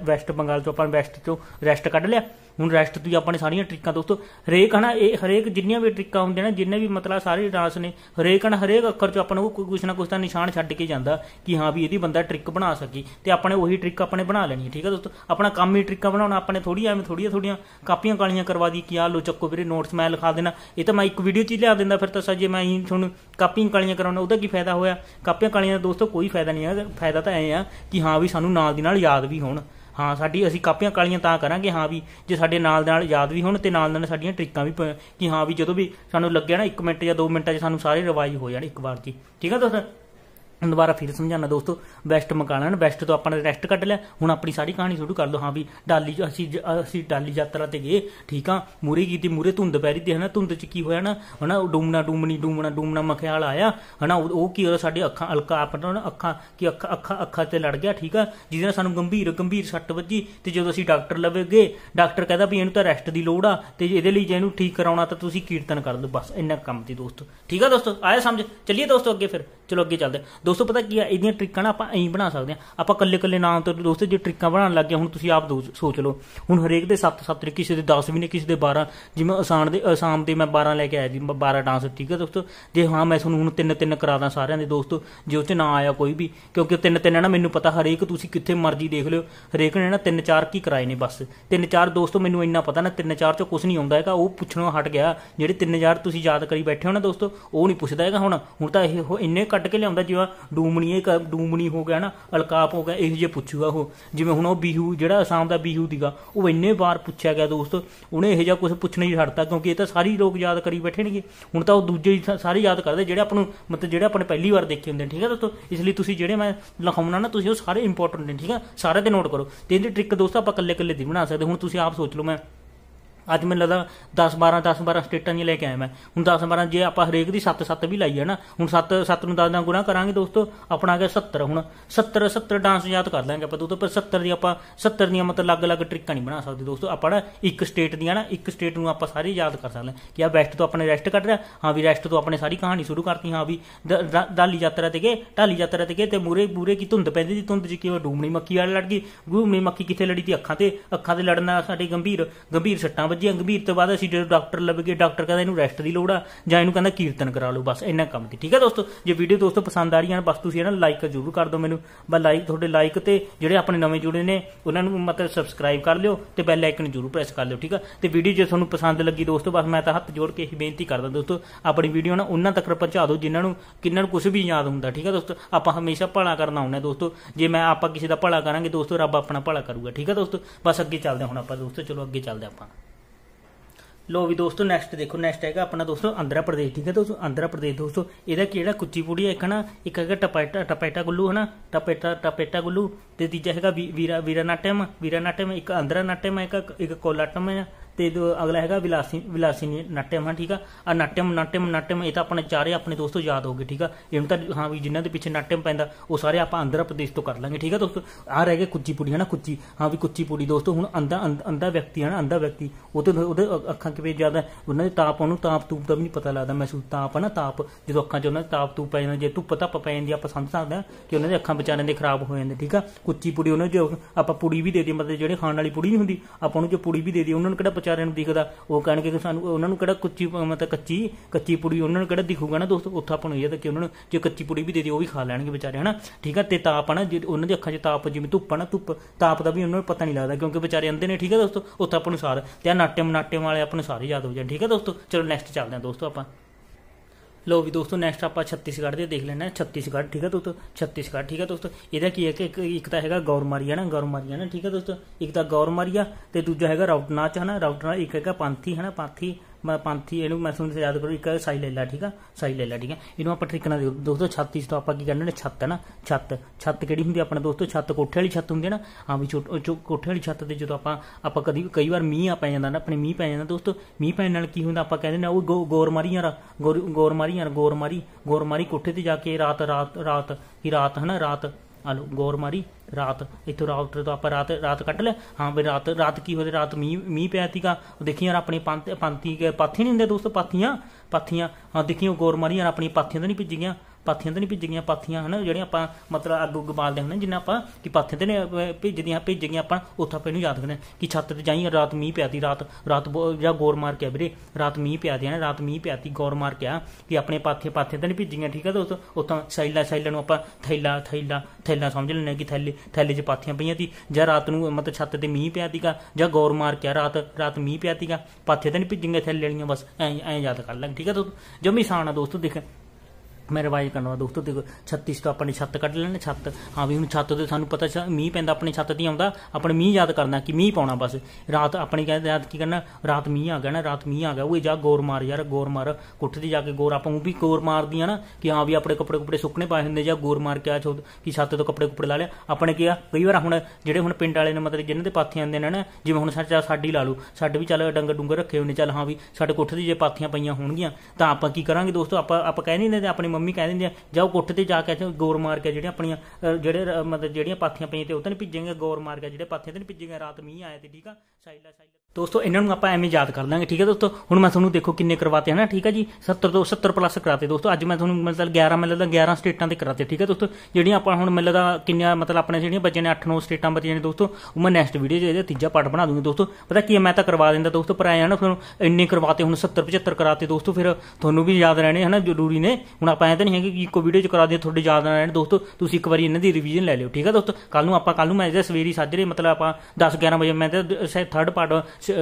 ਵੈਸਟ ਬੰਗਾਲ ਤੋਂ ਆਪਾਂ ਵੈਸਟ ਤੋਂ ਰੈਸਟ ਕੱਢ ਲਿਆ ਹੁਣ ਰੈਸਟ ਤੋਂ ਆਪਾਂ ਨੇ ਸਾਰੀਆਂ ਟ੍ਰਿਕਾਂ ਦੋਸਤੋ ਹਰੇਕ ਹਨਾ ਇਹ ਹਰੇਕ ਜਿੰਨੀਆਂ ਵੀ ਟ੍ਰਿਕਾਂ ਹੁੰਦੀਆਂ ਨੇ ਜਿੰਨੇ ਵੀ ਮਤਲਬ ਸਾਰੇ ਡਾਂਸ ਨੇ ਹਰੇਕ ਹਨ ਹਰੇਕ ਅੱਖਰ 'ਚ ਆਪਾਂ ਨੂੰ ਕੁਝ ਨਾ ਕੁਝ ਤਾਂ ਨਿਸ਼ਾਨ ਛੱਡ ਕੇ ਜਾਂਦਾ ਕਿ ਹਾਂ ਵੀ ਇਹਦੀ ਬੰਦਾ ਟ੍ਰਿਕ ਬਣਾ ਸਕੀ ਤੇ ਆਪਾਂ ਨੇ ਉਹੀ ਟ੍ਰਿਕ ਆਪਾਂ ਨੇ ਬਣਾ ਲੈਣੀ ਠੀਕ ਹੈ ਦੋਸਤੋ ਆਪਣਾ ਕੰਮ ਹੀ ਟ੍ਰਿਕਾਂ ਬਣਾਉਣਾ ਆਪਾਂ ਨੇ ਥੋੜੀ ਐਵੇਂ ਥੋੜੀਆਂ ਥੋੜੀਆਂ ਕਾਪੀਆਂ ਕਾਲੀਆਂ ਕਰਵਾ ਦੀ ਕਿ ਆ ਲੋ ਚੱਕੋ ਵੀਰੇ ਨੋਟਸ ਮੈਂ ਲਿਖਾ ਦੇਣਾ ਇਹ ਤਾਂ ਮੈਂ ਇੱਕ ਵੀਡੀਓ 'ਚ ਹੀ ਲਿਆ ਦਿੰਦਾ ਫਿਰ ਤਾਂ ਸਾਜੇ ਮੈਂ ਹੀ ਤੁਹਾਨੂੰ ਕਾਪੀਆਂ ਕਾਲੀਆਂ ਕਰਾਉਣਾ ਉਹਦਾ ਕੀ ਫਾਇਦਾ ਹੋਇਆ ਕਾਪੀਆਂ ਕਾਲੀਆਂ ਦਾ ਦੋਸਤੋ ਕੋਈ ਫਾਇਦਾ ਨਹੀਂ ਹੈ ਫਾਇਦਾ ਫਾਇਦਾ ਤਾਂ ਐ ਆ ਕਿ ਹਾਂ ਵੀ ਸਾਨੂੰ ਨਾਲ ਦੀ ਨਾਲ ਯਾਦ ਵੀ ਹੋਣ ਹਾਂ ਸਾਡੀ ਅਸੀਂ ਕਾਪੀਆਂ ਕਾਲੀਆਂ ਤਾਂ ਕਰਾਂਗੇ ਹਾਂ ਵੀ ਜੇ ਸਾਡੇ ਨਾਲ ਦੇ ਨਾਲ ਯਾਦ ਵੀ ਹੋਣ ਤੇ ਨਾਲ ਨਾਲ ਸਾਡੀਆਂ ਟ੍ਰਿਕਾਂ ਵੀ ਕਿ ਹਾਂ ਵੀ ਜਦੋਂ ਵੀ ਸਾਨੂੰ ਲੱਗਿਆ ਨਾ 1 ਮਿੰਟ ਜਾਂ 2 ਮਿੰਟਾਂ 'ਚ ਸਾਨੂੰ ਸਾਰੇ ਰਿਵਾਈਜ਼ ਹੋ ਜਾਣ ਇੱਕ ਵਾਰ ਜੀ ਠੀਕ ਆ ਦੋਸਤ ਦੁਬਾਰਾ ਫਿਰ ਸਮਝਾਣਾ ਦੋਸਤੋ ਵੈਸਟ ਨੇ ਵੈਸਟ ਤੋਂ ਆਪਾਂ ਨੇ ਰੈਸਟ ਕੱਢ ਲਿਆ ਹੁਣ ਆਪਣੀ ਸਾਰੀ ਕਹਾਣੀ ਸ਼ੁਰੂ ਕਰ ਲਓ ਹਾਂ ਵੀ ਡਾਲੀ ਅਸੀਂ ਅਸੀਂ ਡਾਲੀ ਯਾਤਰਾ ਤੇ ਗਏ ਠੀਕ ਆ ਮੂਰੇ ਕੀਤੀ ਮੂਰੇ ਧੁੰਦ ਪੈਰੀ ਤੇ ਹਨਾ ਧੁੰਦ ਚ ਕੀ ਹੋਇਆ ਨਾ ਹਨਾ ਡੂਮਣਾ ਡੂਮਣੀ ਡੂਮਣਾ ਡੂਮਣਾ ਮਖਿਆਲ ਆਇਆ ਹਨਾ ਉਹ ਕੀ ਹੋਇਆ ਸਾਡੇ ਅੱਖਾਂ ਅਲਕਾ ਆਪਣਾ ਅੱਖਾਂ ਕਿ ਅੱਖਾਂ ਅੱਖਾਂ ਅੱਖਾਂ ਤੇ ਲੜ ਗਿਆ ਠੀਕ ਆ ਜਿਸ ਨਾਲ ਸਾਨੂੰ ਗੰਭੀਰ ਗੰਭੀਰ ਸੱਟ ਵੱਜੀ ਤੇ ਜਦੋਂ ਅਸੀਂ ਡਾਕਟਰ ਲਵੇ ਗਏ ਡਾਕਟਰ ਕਹਿੰਦਾ ਵੀ ਇਹਨੂੰ ਤਾਂ ਰੈਸਟ ਦੀ ਲੋੜ ਆ ਤੇ ਇਹਦੇ ਲਈ ਜੇ ਇਹਨੂੰ ਠੀਕ ਕਰਾਉਣਾ ਤਾਂ ਤੁਸੀਂ ਕੀਰਤਨ ਕਰ ਲਓ ਬਸ ਇੰਨਾ ਕੰਮ ਸੀ ਦੋਸਤੋ ਠੀਕ ਆ ਦੋਸਤੋ ਆਇਆ ਸਮਝ ਚਲਿਏ ਦੋਸਤੋ ਅੱਗੇ ਫਿਰ ਚਲੋ ਅੱਗੇ ਚੱਲਦੇ ਦੋਸਤੋ ਪਤਾ ਕੀ ਆ ਇਹਦੀਆਂ ਟ੍ਰਿਕਾਂ ਨਾ ਆਪਾਂ ਐਂ ਬਣਾ ਸਕਦੇ ਆ ਆਪਾਂ ਕੱਲੇ ਕੱਲੇ ਨਾਮ ਤੋਂ ਦੋਸਤੋ ਜੇ ਟ੍ਰਿਕਾਂ ਬਣਾਉਣ ਲੱਗ ਗਏ ਹੁਣ ਤੁਸੀਂ ਆਪ ਸੋਚ ਲਓ ਹੁਣ ਹਰੇਕ ਦੇ 7-7 ਤਰੀਕੇ ਕਿਸੇ ਦੇ 10 ਵੀ ਨੇ ਕਿਸੇ ਦੇ 12 ਜਿਵੇਂ ਆਸਾਨ ਦੇ ਆਸਾਮ ਦੇ ਮੈਂ 12 ਲੈ ਕੇ ਆਇਆ ਜੀ 12 ਡਾਂਸ ਠੀਕ ਹੈ ਦੋਸਤੋ ਜੇ ਹਾਂ ਮੈਂ ਤੁਹਾਨੂੰ ਹੁਣ ਤਿੰਨ ਤਿੰਨ ਕਰਾ ਦਾਂ ਸਾਰਿਆਂ ਦੇ ਦੋਸਤੋ ਜੇ ਉਹ ਚ ਨਾ ਆਇਆ ਕੋਈ ਵੀ ਕਿਉਂਕਿ ਤਿੰਨ ਤਿੰਨ ਨਾ ਮੈਨੂੰ ਪਤਾ ਹਰੇਕ ਤੁਸੀਂ ਕਿੱਥੇ ਮਰਜ਼ੀ ਦੇਖ ਲਿਓ ਹਰੇਕ ਨੇ ਨਾ ਤਿੰਨ ਚਾਰ ਕੀ ਕਰਾਏ ਨੇ ਬਸ ਤਿੰਨ ਚਾਰ ਦੋਸਤੋ ਮੈਨੂੰ ਇੰਨਾ ਪਤਾ ਨਾ ਤਿੰਨ ਚਾਰ ਚੋਂ ਕੁਝ ਨਹੀਂ ਆਉਂਦਾ ਹੈਗਾ ਉਹ ਪੁੱਛਣੋਂ ਹਟ ਗਿਆ ਜਿਹੜੇ ਤਿੰਨ ਚਾਰ ਤੁਸੀਂ ਯਾਦ ਕਰੀ ਬੈਠੇ ਹੋ ਨਾ ਦੋਸਤੋ ਉਹ ਨਹੀਂ ਪੁੱਛਦਾ ਹੈਗਾ ਹੁਣ ਹੁਣ ਤਾਂ ਇਹ ਇੰਨੇ ਕੱਢ ਕੇ ਲਿਆਉਂਦਾ ਜਿਵੇਂ ਡੂਮਣੀਏ ਡੂਮਣੀ ਹੋ ਗਿਆ ਨਾ ਅਲਕਾਪ ਹੋ ਗਿਆ ਇਹ ਜੇ ਪੁੱਛੂਗਾ ਉਹ ਜਿਵੇਂ ਹੁਣ ਉਹ ਬੀਹੂ ਜਿਹੜਾ ਅਸਾਮ ਦਾ ਬੀਹੂ ਦੀਗਾ ਉਹ ਇੰਨੇ ਵਾਰ ਪੁੱਛਿਆ ਗਿਆ ਦੋਸਤ ਉਹਨੇ ਇਹ ਜਿਹਾ ਕੁਝ ਪੁੱਛਣਾ ਹੀ ਛੱਡਤਾ ਕਿਉਂਕਿ ਇਹ ਤਾਂ ਸਾਰੇ ਲੋਕ ਯਾਦ ਕਰੀ ਬੈਠਣਗੇ ਹੁਣ ਤਾਂ ਉਹ ਦੂਜੇ ਹੀ ਸਾਰੇ ਯਾਦ ਕਰਦੇ ਜਿਹੜੇ ਆਪ ਨੂੰ ਮਤਲਬ ਜਿਹੜੇ ਆਪਾਂ ਨੇ ਪਹਿਲੀ ਵਾਰ ਦੇਖੇ ਹੁੰਦੇ ਠੀਕ ਹੈ ਦੋਸਤੋ ਇਸ ਲਈ ਤੁਸੀਂ ਜਿਹੜੇ ਮੈਂ ਲਿਖਾਉਣਾ ਨਾ ਤੁਸੀਂ ਉਹ ਸਾਰੇ ਇੰਪੋਰਟੈਂਟ ਨੇ ਠੀਕ ਹੈ ਸਾਰੇ ਤੇ ਨੋਟ ਕਰੋ ਤੇ ਇਹਦੀ ਟ੍ਰਿਕ ਦੋਸਤੋ ਆਪਾਂ ਕੱਲੇ ਕੱਲੇ ਦੀ ਬਣਾ ਸਕਦੇ ਹੁਣ ਤੁਸੀਂ ਆਪ ਸੋਚ ਲਓ ਮੈਂ ਅੱਜ ਮੈਨੂੰ ਲੱਗਦਾ 10 12 10 12 ਸਟੇਟਾਂ ਨਹੀਂ ਲੈ ਕੇ ਆਇਆ ਮੈਂ ਹੁਣ 10 12 ਜੇ ਆਪਾਂ ਹਰੇਕ ਦੀ 7 7 ਵੀ ਲਾਈ ਹੈ ਨਾ ਹੁਣ 7 7 ਨੂੰ 10 ਨਾਲ ਗੁਣਾ ਕਰਾਂਗੇ ਦੋਸਤੋ ਆਪਣਾ ਆ ਗਿਆ 70 ਹੁਣ 70 70 ਡਾਂਸ ਯਾਦ ਕਰ ਲਾਂਗੇ ਆਪਾਂ ਦੋਸਤੋ ਪਰ 70 ਦੀ ਆਪਾਂ 70 ਦੀਆਂ ਮਤਲਬ ਅਲੱਗ-ਅਲੱਗ ਟ੍ਰਿਕਾਂ ਨਹੀਂ ਬਣਾ ਸਕਦੇ ਦੋਸਤੋ ਆਪਾਂ ਨਾ ਇੱਕ ਸਟੇਟ ਦੀਆਂ ਨਾ ਇੱਕ ਸਟੇਟ ਨੂੰ ਆਪਾਂ ਸਾਰੀ ਯਾਦ ਕਰ ਸਕਦੇ ਕਿ ਆ ਵੈਸਟ ਤੋਂ ਆਪਣੇ ਰੈਸਟ ਕੱਢ ਰਿਹਾ ਹਾਂ ਵੀ ਰੈਸਟ ਤੋਂ ਆਪਣੇ ਸਾਰੀ ਕਹਾਣੀ ਸ਼ੁਰੂ ਕਰਤੀ ਹਾਂ ਵੀ ਦਾਲੀ ਯਾਤਰਾ ਤੇ ਗਏ ਢਾਲੀ ਯਾਤਰਾ ਤੇ ਗਏ ਤੇ ਮੂਰੇ ਬੂਰੇ ਕੀ ਧੁੰਦ ਪੈਂਦੀ ਦੀ ਧੁੰਦ ਚ ਉਹ ਡੂਮਣੀ ਮੱਕੀ ਵਾਲੇ ਲੜ ਗਈ ਡੂਮਣੀ ਮੱਕੀ ਕਿੱਥੇ ਲੜੀ ਤੀ ਅੱਖਾਂ ਤੇ ਅੱਖਾਂ ਤੇ ਲੜਨਾ ਸਾਡੇ ਗੰਭੀਰ ਗੰਭੀਰ ਸੱਟਾਂ ਮਰਜ਼ੀ ਅੰਗਭੀਰ ਤੋਂ ਬਾਅਦ ਅਸੀਂ ਜਦੋਂ ਡਾਕਟਰ ਲੱਭਗੇ ਡਾਕਟਰ ਕਹਿੰਦਾ ਇਹਨੂੰ ਰੈਸਟ ਦੀ ਲੋੜ ਆ ਜਾਂ ਇਹਨੂੰ ਕਹਿੰਦਾ ਕੀਰਤਨ ਕਰਾ ਲਓ ਬਸ ਇੰਨਾ ਕੰਮ ਦੀ ਠੀਕ ਹੈ ਦੋਸਤੋ ਜੇ ਵੀਡੀਓ ਦੋਸਤੋ ਪਸੰਦ ਆ ਰਹੀ ਹੈ ਬਸ ਤੁਸੀਂ ਇਹਨਾਂ ਲਾਈਕ ਜ਼ਰੂਰ ਕਰ ਦਿਓ ਮੈਨੂੰ ਬਸ ਲਾਈਕ ਤੁਹਾਡੇ ਲਾਈਕ ਤੇ ਜਿਹੜੇ ਆਪਣੇ ਨਵੇਂ ਜੁੜੇ ਨੇ ਉਹਨਾਂ ਨੂੰ ਮਤਲਬ ਸਬਸਕ੍ਰਾਈਬ ਕਰ ਲਿਓ ਤੇ ਬੈਲ ਆਈਕਨ ਜ਼ਰੂਰ ਪ੍ਰੈਸ ਕਰ ਲਿਓ ਠੀਕ ਹੈ ਤੇ ਵੀਡੀਓ ਜੇ ਤੁਹਾਨੂੰ ਪਸੰਦ ਲੱਗੀ ਦੋਸਤੋ ਬਸ ਮੈਂ ਤਾਂ ਹੱਥ ਜੋੜ ਕੇ ਇਹੀ ਬੇਨਤੀ ਕਰਦਾ ਦੋਸਤੋ ਆਪਣੀ ਵੀਡੀਓ ਨਾ ਉਹਨਾਂ ਤੱਕ ਪਹੁੰਚਾ ਦਿਓ ਜਿਨ੍ਹਾਂ ਨੂੰ ਕਿੰਨਾਂ ਨੂੰ ਕੁਝ ਵੀ ਯਾਦ ਹੁੰਦਾ ਠੀਕ ਹੈ ਦੋਸਤੋ ਆਪਾਂ ਹਮੇਸ਼ਾ ਭਲਾ ਕਰਨਾ ਹੁੰਦਾ ਦੋਸਤੋ ਜੇ ਮੈਂ ਆਪਾਂ ਕਿਸੇ ਦਾ ਭਲਾ ਕਰਾਂਗੇ ਦੋਸਤੋ ਰੱਬ ਆਪਣਾ ਭਲਾ ਕਰੂਗਾ ਠੀਕ ਹੈ ਦੋਸਤੋ ਬਸ ਅੱਗੇ ਚੱਲਦੇ ਹੁਣ ਆਪਾਂ ਦੋਸਤੋ ਚਲੋ ਅੱਗੇ ਚੱਲਦੇ ਆਪਾਂ ਲੋ ਵੀ ਦੋਸਤੋ ਨੈਕਸਟ ਦੇਖੋ ਨੈਕਸਟ ਹੈਗਾ ਆਪਣਾ ਦੋਸਤੋ ਆਂਧਰਾ ਪ੍ਰਦੇਸ਼ ਠੀਕ ਹੈ ਦੋਸਤੋ ਆਂਧਰਾ ਪ੍ਰਦੇਸ਼ ਦੋਸਤੋ ਇਹਦਾ ਕਿਹੜਾ ਕੁੱਚੀਪੂੜੀ ਹੈ ਨਾ ਇੱਕ ਹੈਗਾ ਟਪੈਟਾ ਟਪੈਟਾ ਗੁੱਲੂ ਹਨਾ ਟਪੈਟਾ ਟਪੈਟਾ ਗੁੱਲੂ ਤੇ ਤੀਜਾ ਹੈਗਾ ਵੀਰਾ ਵੀਰਾ ਨਾਟਮ ਵੀਰਾ ਨਾਟਮ ਇੱਕ ਆਂਧਰਾ ਨਾਟਮ ਹੈ ਇੱਕ ਕੋਲਾਟਮ ਹੈ ਤੇ ਅਗਲਾ ਹੈਗਾ ਵਿਲਾਸੀ ਵਿਲਾਸੀ ਨਾਟਿਅਮ ਹਾਂ ਠੀਕ ਆ ਆ ਨਾਟਿਅਮ ਨਾਟਿਅਮ ਨਾਟਿਅਮ ਇਹ ਤਾਂ ਆਪਣੇ ਚਾਰੇ ਆਪਣੇ ਦੋਸਤੋ ਯਾਦ ਹੋਗੇ ਠੀਕ ਆ ਇਹਨੂੰ ਤਾਂ ਹਾਂ ਵੀ ਜਿੰਨਾਂ ਦੇ ਪਿੱਛੇ ਨਾਟਿਅਮ ਪੈਂਦਾ ਉਹ ਸਾਰੇ ਆਪਾਂ ਅੰਦਰ ਪ੍ਰਦੇਸ਼ ਤੋਂ ਕਰ ਲਾਂਗੇ ਠੀਕ ਆ ਦੋਸਤੋ ਆ ਰਹਿ ਗਏ ਕੁੱਚੀ ਕੁਚੀਪੁੜੀ ਹਨਾ ਕੁੱਚੀ ਹਾਂ ਵੀ ਕੁੱਚੀ ਪੁੜੀ ਦੋਸਤੋ ਹੁਣ ਅੰਦਾ ਅੰਦਾ ਵਿਅਕਤੀ ਹਨਾ ਅੰਦਾ ਵਿਅਕਤੀ ਉਹ ਤੇ ਉਹਦੇ ਅੱਖਾਂ ਕਿਵੇਂ ਜ਼ਿਆਦਾ ਉਹਨਾਂ ਦੇ ਤਾਪ ਉਹਨੂੰ ਤਾਪ ਤੂਪ ਦਾ ਵੀ ਨਹੀਂ ਪਤਾ ਲੱਗਦਾ ਮਹਿਸੂਸ ਤਾਪ ਹਨਾ ਤਾਪ ਜਦੋਂ ਅੱਖਾਂ 'ਚ ਉਹਨਾਂ ਦੇ ਤਾਪ ਤੂਪ ਪੈ ਜਾਂਦਾ ਜੇ ਧੁੱਪ ਤਾਂ ਪੈ ਜਾਂਦੀ ਆਪਾਂ ਸਮਝ ਸਕਦੇ ਹਾਂ ਕਿ ਉਹਨਾਂ ਦੇ ਅੱਖਾਂ ਵਿਚਾਰੇ ਦੇ ਖਰਾਬ ਹੋ ਜਾਂਦੇ ਠੀਕ ਆ ਕੁੱਚੀ ਪੁੜੀ ਉਹਨਾਂ ਜੋ ਆਪਾਂ ਪੁੜੀ ਵੀ ਦੇ ਦੇ ਮਤਲਬ ਜਿਹੜੇ ਖਾਣ ਵਾਲੀ ਪੁੜੀ ਨਹੀਂ ਹੁੰਦੀ ਆਪਾਂ ਉਹਨੂੰ ਜੋ ਪੁੜੀ ਵੀ ਦੇ ਦੇ ਉਹਨਾਂ ਨੂੰ ਕਿਹੜਾ ਵਿਚਾਰਿਆਂ ਨੂੰ ਦਿਖਦਾ ਉਹ ਕਹਿਣਗੇ ਕਿ ਸਾਨੂੰ ਉਹਨਾਂ ਨੂੰ ਕਿਹੜਾ ਕੱਚੀ ਮਤਲਬ ਕੱਚੀ ਕੱਚੀ ਪੁੜੀ ਉਹਨਾਂ ਨੂੰ ਕਿਹੜਾ ਦਿਖੂਗਾ ਨਾ ਦੋਸਤੋ ਉੱਥਾ ਆਪਾਂ ਨੂੰ ਇਹ ਤਾਂ ਕਿ ਉਹਨਾਂ ਨੂੰ ਜੇ ਕੱਚੀ ਪੁੜੀ ਵੀ ਦੇ ਦੇ ਉਹ ਵੀ ਖਾ ਲੈਣਗੇ ਵਿਚਾਰੇ ਹਨਾ ਠੀਕ ਆ ਤੇ ਤਾਪ ਆ ਨਾ ਉਹਨਾਂ ਦੀ ਅੱਖਾਂ 'ਚ ਤਾਪ ਜਿਵੇਂ ਧੁੱਪ ਆ ਨਾ ਧੁੱਪ ਤਾਪ ਦਾ ਵੀ ਉਹਨਾਂ ਨੂੰ ਪਤਾ ਨਹੀਂ ਲੱਗਦਾ ਕਿਉਂਕਿ ਵਿਚਾਰੇ ਅੰਦੇ ਨੇ ਠੀਕ ਆ ਦੋਸਤੋ ਉੱਥਾ ਆਪਾਂ ਨੂੰ ਸਾਰ ਤੇ ਆ ਨਾਟੇ ਮਨਾਟੇ ਵਾਲੇ ਆਪਾਂ ਨੂੰ ਸਾਰੇ ਯਾਦ ਹੋ ਜਾਣ ਠੀਕ ਆ ਦੋਸਤੋ ਚਲੋ ਨੈਕਸਟ ਚੱਲਦੇ ਆ ਦੋਸਤੋ ਆਪਾਂ ਲੋ ਵੀ ਦੋਸਤੋ ਨੈਕਸਟ ਆਪਾਂ ਛੱਤੀਸਗੜ੍ਹ ਦੇ ਦੇਖ ਲੈਣਾ ਛੱਤੀਸਗੜ੍ਹ ਠੀਕ ਹੈ ਦੋਸਤੋ ਛੱਤੀਸਗੜ੍ਹ ਠੀਕ ਹੈ ਦੋਸਤੋ ਇਹਦਾ ਕੀ ਹੈ ਕਿ ਇੱਕ ਇੱਕ ਤਾਂ ਹੈਗਾ ਗੌਰਮਾਰੀਆ ਨਾ ਗੌਰਮਾਰੀਆ ਨਾ ਠੀਕ ਹੈ ਦੋਸਤੋ ਇੱਕ ਤਾਂ ਗੌਰਮਾਰੀਆ ਤੇ ਦੂਜਾ ਹੈਗਾ ਰਾਉਟਨਾਚ ਹਨਾ ਰਾਉਟਨਾ ਇੱਕ ਹੈਗਾ ਪੰਥੀ ਹਨਾ ਪੰਥੀ मैं ਪੰਥੀ ਇਹਨੂੰ ਮੈਂ ਤੁਹਾਨੂੰ ਯਾਦ ਕਰੋ ਇੱਕ ਸਾਈ ਲੈ ਲੈ ਠੀਕ ਆ ਸਾਈ ਲੈ ਲੈ ਠੀਕ ਆ ਇਹਨੂੰ ਆਪਾਂ ਟ੍ਰਿਕ ਨਾਲ ਦੋਸਤੋ 36 ਤੋਂ ਆਪਾਂ ਕੀ ਕਰਨਾ ਨੇ ਛੱਤ ਹੈ ਨਾ ਛੱਤ ਛੱਤ ਕਿਹੜੀ ਹੁੰਦੀ ਆਪਣੇ ਦੋਸਤੋ ਛੱਤ ਕੋਠੇ ਵਾਲੀ ਛੱਤ ਹੁੰਦੀ ਹੈ ਨਾ ਹਾਂ ਵੀ ਛੋਟੋ ਕੋਠੇ ਵਾਲੀ ਛੱਤ ਤੇ ਜਦੋਂ ਆਪਾਂ ਆਪਾਂ ਕਦੀ ਕਈ ਵਾਰ ਮੀਂਹ ਆ ਪੈ ਜਾਂਦਾ ਨਾ ਆਪਣੇ ਮੀਂਹ ਪੈ ਜਾਂਦਾ ਦੋਸਤੋ ਮੀਂਹ ਪੈਣ ਨਾਲ ਕੀ ਹੁੰਦਾ ਆਪਾਂ ਕਹਿੰਦੇ ਨੇ ਉਹ ਗੋਰ ਮਾਰੀ ਯਾਰ ਗੋਰ ਮਾਰੀ ਯਾਰ ਗੋਰ ਮਾਰੀ ਗੋਰ ਮਾਰੀ ਕੋਠੇ ਤੇ ਜਾ ਕੇ ਰਾਤ ਰਾਤ ਰਾਤ ਕੀ ਰਾਤ ਹੈ ਨਾ ਰਾਤ ਆ ਲੋ ਗੌਰ ਮਾਰੀ ਰਾਤ ਇਥੋਂ ਰਾਊਟਰ ਤੋਂ ਆਪਾਂ ਰਾਤ ਰਾਤ ਕੱਢ ਲੈ ਹਾਂ ਵੀ ਰਾਤ ਰਾਤ ਕੀ ਹੋਵੇ ਰਾਤ ਮੀਂਹ ਮੀਂਹ ਪਿਆ ਤੀਗਾ ਦੇਖੀ ਯਾਰ ਆਪਣੀ ਪੰਤੀ ਪਾਥੀ ਨਹੀਂ ਹੁੰਦੇ ਦੋਸਤ ਪਾਥੀਆਂ ਪਾਥੀਆਂ ਹਾਂ ਦੇਖੀ ਗੌਰ ਮਾਰੀ ਯਾਰ ਆਪਣੀ ਪਾਥੀਆਂ ਤਾਂ ਨਹੀਂ ਭਿੱਜ ਗਈਆਂ ਪਾਥੀਆਂ ਤਾਂ ਨਹੀਂ ਭਿੱਜ ਗਈਆਂ ਪਾਥੀਆਂ ਹਨ ਜਿਹੜੀਆਂ ਆਪਾਂ ਮਤਲਬ ਅੱਗ ਉੱਗ ਬਾਲਦੇ ਹਨ ਜਿੰਨਾ ਆਪਾਂ ਕਿ ਪਾਥੀਆਂ ਤੇ ਭਿੱਜਦੀਆਂ ਭਿੱਜ ਗਈਆਂ ਆਪਾਂ ਉੱਥਾ ਆਪਾਂ ਇਹਨੂੰ ਯਾਦ ਕਰਦੇ ਕਿ ਛੱਤ ਤੇ ਜਾਈ ਰਾਤ ਮੀਂਹ ਪਿਆਦੀ ਰਾਤ ਰਾਤ ਜਾਂ ਗੌਰ ਮਾਰ ਕੇ ਵੀਰੇ ਰਾਤ ਮੀਂਹ ਪਿਆਦੀ ਨਾ ਰਾਤ ਮੀਂਹ ਪਿਆਦੀ ਗੌਰ ਮਾਰ ਕੇ ਆ ਕਿ ਆਪਣੇ ਪਾਥੇ ਪਾਥੇ ਤਾਂ ਨਹੀਂ ਭਿੱਜੀਆਂ ਠੀਕ ਹੈ ਦੋਸਤੋ ਉੱਥਾਂ ਸੈਲਾ ਸੈਲਾ ਨੂੰ ਆਪਾਂ ਥੈਲਾ ਥੈਲਾ ਥੈਲਾ ਸਮਝ ਲੈਣਾ ਕਿ ਥੈਲੇ ਥੈਲੇ 'ਚ ਪਾਥੀਆਂ ਪਈਆਂ ਸੀ ਜਾਂ ਰਾਤ ਨੂੰ ਮਤਲਬ ਛੱਤ ਤੇ ਮੀਂਹ ਪਿਆਦੀਗਾ ਜਾਂ ਗੌਰ ਮਾਰ ਕੇ ਰਾਤ ਰਾਤ ਮੀਂਹ ਪਿਆਦੀਗਾ ਸੀਗਾ ਪਾਥੇ ਤਾਂ ਨਹੀਂ ਭਿੱਜੀਆਂ ਥੈਲੇ ਵਾਲੀਆਂ ਬਸ ਐ ਐ ਯਾਦ ਕਰ ਲੈਣ ਠੀਕ ਹੈ ਦੋਸਤੋ ਜਮੀ ਸਾਣਾ ਦੋਸਤ ਦੇਖ ਮੈਂ ਰਿਵਾਈਜ਼ ਕਰਨਾ ਦੋਸਤੋ ਦੇਖੋ 36 ਤੋਂ ਆਪਣੀ ਛੱਤ ਕੱਢ ਲੈਣੇ ਛੱਤ ਹਾਂ ਵੀ ਹੁਣ ਛੱਤ ਤੇ ਸਾਨੂੰ ਪਤਾ ਮੀਂਹ ਪੈਂਦਾ ਆਪਣੀ ਛੱਤ ਤੇ ਆਉਂਦਾ ਆਪਣੇ ਮੀਂਹ ਯਾਦ ਕਰਨਾ ਕਿ ਮੀਂਹ ਪਾਉਣਾ ਬਸ ਰਾਤ ਆਪਣੀ ਕਹਿੰਦੇ ਯਾਦ ਕੀ ਕਰਨਾ ਰਾਤ ਮੀਂਹ ਆ ਗਿਆ ਨਾ ਰਾਤ ਮੀਂਹ ਆ ਗਿਆ ਉਹ ਜਾ ਗੋਰ ਮਾਰ ਯਾਰ ਗੋਰ ਮਾਰ ਕੁੱਠ ਦੀ ਜਾ ਕੇ ਗੋਰ ਆਪਾਂ ਉਹ ਵੀ ਗੋਰ ਮਾਰਦੀ ਆ ਨਾ ਕਿ ਹਾਂ ਵੀ ਆਪਣੇ ਕੱਪੜੇ ਕੁਪੜੇ ਸੁੱਕਣੇ ਪਾਏ ਹੁੰਦੇ ਜਾਂ ਗੋਰ ਮਾਰ ਕੇ ਆ ਛੋਦ ਕਿ ਛੱਤ ਤੋਂ ਕੱਪੜੇ ਕੁਪੜੇ ਲਾ ਲਿਆ ਆਪਣੇ ਕੀ ਆ ਕਈ ਵਾਰ ਹੁਣ ਜਿਹੜੇ ਹੁਣ ਪਿੰਡ ਵਾਲੇ ਨੇ ਮਤਲਬ ਜਿਨ੍ਹਾਂ ਦੇ ਪਾਥੀਆਂ ਆਉਂਦੇ ਨੇ ਨਾ ਜਿਵੇਂ ਹੁਣ ਸਾਡਾ ਸਾਡੀ ਲਾ ਲੂ ਸਾਡੇ ਵੀ ਚੱਲ ਡੰਗਰ ਡੁੰਗਰ ਰੱਖੇ ਹੋਣੇ ਚੱਲ ਹਾਂ ਵੀ ਸਾਡੇ ਕੁੱਠ ਦੀ ਜੇ ਪਾਥੀਆਂ ਪਈਆਂ ਹੋਣਗੀਆਂ ਤਾਂ ਆਪਾਂ ਕੀ ਕਰਾਂਗੇ ਦੋਸਤੋ ਆਪਾਂ ਆਪਾਂ ਕਹਿ ਨਹੀਂ ਲੈਂਦੇ ਆਪਣੀ ਮੰਮੀ ਕਹਿ ਦਿੰਦੀ ਆ ਜਾਓ ਕੋਠੇ ਤੇ ਜਾ ਕੇ ਗੌਰ ਮਾਰ ਕੇ ਜਿਹੜੀਆਂ ਆਪਣੀਆਂ ਜਿਹੜੇ ਮਤਲਬ ਜਿਹੜੀਆਂ ਪਾਥੀਆਂ ਪਈਆਂ ਤੇ ਉਹ ਤਾਂ ਨਹੀਂ ਭਿੱਜੇਗੇ ਗੌਰ ਮਾਰ ਕੇ ਜਿਹੜੇ ਪਾਥੀਆਂ ਤੇ ਨਹੀਂ ਭਿੱਜੇਗੇ ਰਾਤ ਮੀਂਹ ਆਇਆ ਤੇ ਠੀਕ ਆ ਸਾਈਲਾ ਸਾਈਲਾ ਦੋਸਤੋ ਇਹਨਾਂ ਨੂੰ ਆਪਾਂ ਐਵੇਂ ਯਾਦ ਕਰ ਲਾਂਗੇ ਠੀਕ ਆ ਦੋਸਤੋ ਹੁਣ ਮੈਂ ਤੁਹਾਨੂੰ ਦੇਖੋ ਕਿੰਨੇ ਕਰਵਾਤੇ ਹਨਾ ਠੀਕ ਆ ਜੀ 70 ਤੋਂ 70 ਪਲੱਸ ਕਰਾਤੇ ਦੋਸਤੋ ਅੱਜ ਮੈਂ ਤੁਹਾਨੂੰ ਮਤਲਬ 11 ਮਤਲਬ 11 ਸਟੇਟਾਂ ਦੇ ਕਰਾਤੇ ਠੀਕ ਆ ਦੋਸਤੋ ਜਿਹੜੀਆਂ ਆਪਾਂ ਹੁਣ ਮਤਲਬ ਦਾ ਕਿੰਨੀਆਂ ਮਤਲਬ ਆਪਣੇ ਜਿਹੜੀਆਂ ਬੱਚੇ ਨੇ 8-9 ਸਟੇਟਾਂ ਬੱਚੇ ਨੇ ਦੋਸਤੋ ਉਹ ਮੈਂ ਨੈਕਸਟ ਵੀਡੀਓ 'ਚ ਇਹਦਾ ਤੀਜਾ ਪਾਰਟ ਬਣਾ ਦੂੰਗਾ ਦੋਸਤੋ ਪਤਾ ਕੀ ਮੈਂ ਤਾਂ ਕਰਵਾ ਦਿੰਦਾ ਦੋਸਤੋ ਪਰ ਆਇਆ ਹਨਾ ਫਿਰ ਇੰਨੇ ਕਰਵਾਤੇ ਹੁਣ 70 75 ਕਰਾਤੇ ਦੋਸਤੋ ਫਿਰ ਤੁਹਾਨੂੰ ਵੀ ਯਾਦ ਰਹਿਣੇ ਹਨਾ ਜ਼ਰੂਰੀ ਨੇ ਹੁਣ ਆਪਾਂ ਐ ਤਾਂ ਨਹੀਂ ਹੈ ਕਿ ਇੱਕੋ ਵੀਡੀਓ ਚ ਕਰਾ ਦੇ ਤੁਹਾਡੇ ਯਾਦ ਨਾ ਰਹਿਣ ਦੋਸਤੋ ਤੁਸੀਂ ਇੱਕ ਵਾਰੀ ਇਹਨਾਂ ਦੀ ਰਿਵੀਜ਼ਨ ਲੈ ਲਿਓ ਠੀਕ ਹੈ ਦੋਸਤੋ ਕੱਲ ਨੂੰ ਆਪਾਂ ਕੱਲ ਨੂੰ ਮੈਂ ਜੇ ਸਵੇਰੀ ਸਾਜਰੇ ਮਤਲਬ ਆਪਾਂ 10 11 ਵਜੇ ਮੈਂ ਤਾਂ ਥਰਡ ਪਾਰਟ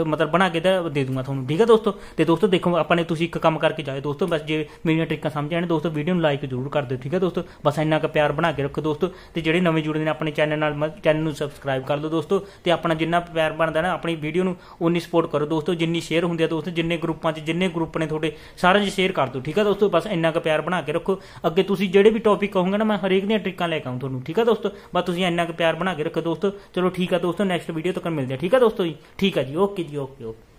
ਮਤਲਬ ਬਣਾ ਕੇ ਤੇ ਦੇ ਦੂੰਗਾ ਤੁਹਾਨੂੰ ਠੀਕ ਹੈ ਦੋਸਤੋ ਤੇ ਦੋਸਤੋ ਦੇਖੋ ਆਪਾਂ ਨੇ ਤੁਸੀਂ ਇੱਕ ਕੰਮ ਕਰਕੇ ਜਾਏ ਦੋਸਤੋ ਬਸ ਜੇ ਮੇਰੀਆਂ ਟ੍ਰਿਕਾਂ ਸਮਝ ਆਣ ਦੋਸਤੋ ਵੀਡੀਓ ਨੂੰ ਲਾਈਕ ਜ਼ਰੂਰ ਕਰ ਦਿਓ ਠੀਕ ਹੈ ਦੋਸਤੋ ਬਸ ਇੰਨਾ ਕੁ ਪਿਆਰ ਬਣਾ ਕੇ ਰੱਖੋ ਦੋਸਤੋ ਤੇ ਜਿਹੜੇ ਨਵੇਂ ਜੁੜਦੇ ਨੇ ਆਪਣੇ ਚੈਨਲ ਨਾਲ ਚੈਨਲ ਨੂੰ ਸਬਸਕ੍ਰਾਈਬ ਕਰ ਲਓ ਦੋਸਤੋ ਤੇ ਆਪਣਾ ਜਿੰਨਾ ਪਿਆਰ ਬਣਦਾ ਨਾ ਆਪਣੀ ਵੀਡੀਓ ਨੂੰ ਉਨੀ ਸਪੋਰਟ ਕਰੋ ਦੋਸਤੋ ਜਿੰਨੀ ਸ਼ੇਅਰ ਹੁੰਦੀ ਹੈ ਦੋਸਤੋ ਜਿੰਨੇ ਗਰੁੱਪਾਂ 'ਚ ਜਿੰਨੇ ਗਰੁੱਪ ਨੇ ਤੁਹਾਡੇ ਸਾਰਿਆਂ 'ਚ ਸ਼ੇਅਰ ਕਰ ਦਿਓ ਠੀਕ ਹੈ ਦੋਸਤੋ ਬਸ ਇੰਨਾ ਕੁ ਪਿਆਰ ਬਣਾ ਕੇ ਰੱਖੋ ਅੱਗੇ ਤੁਸੀਂ ਜਿਹੜੇ ਵੀ ਟੌਪਿਕ ਕਹੋਗੇ ਨਾ ਮੈਂ ਹਰੇਕ ਦੀਆਂ ਟ੍ਰਿਕਾਂ ਲੈ ਕੇ ਆਉਂ ਤੁਹਾਨੂੰ ਠੀਕ ਆ ਦੋਸਤੋ ਬਸ ਤੁਸੀਂ ਇੰਨਾ ਕੁ ਪਿਆਰ ਬਣਾ ਕੇ ਰੱਖੋ ਦੋਸਤੋ ਚਲੋ ਠੀਕ ਆ ਦੋਸਤੋ ਨੈਕਸਟ ਵੀਡੀਓ ਤੱਕ ਮਿਲਦੇ ਆ ਠੀਕ ਆ ਦੋਸਤੋ ਜੀ ਠੀਕ ਆ ਜੀ ਓਕੇ ਜੀ ਓਕੇ ਓਕੇ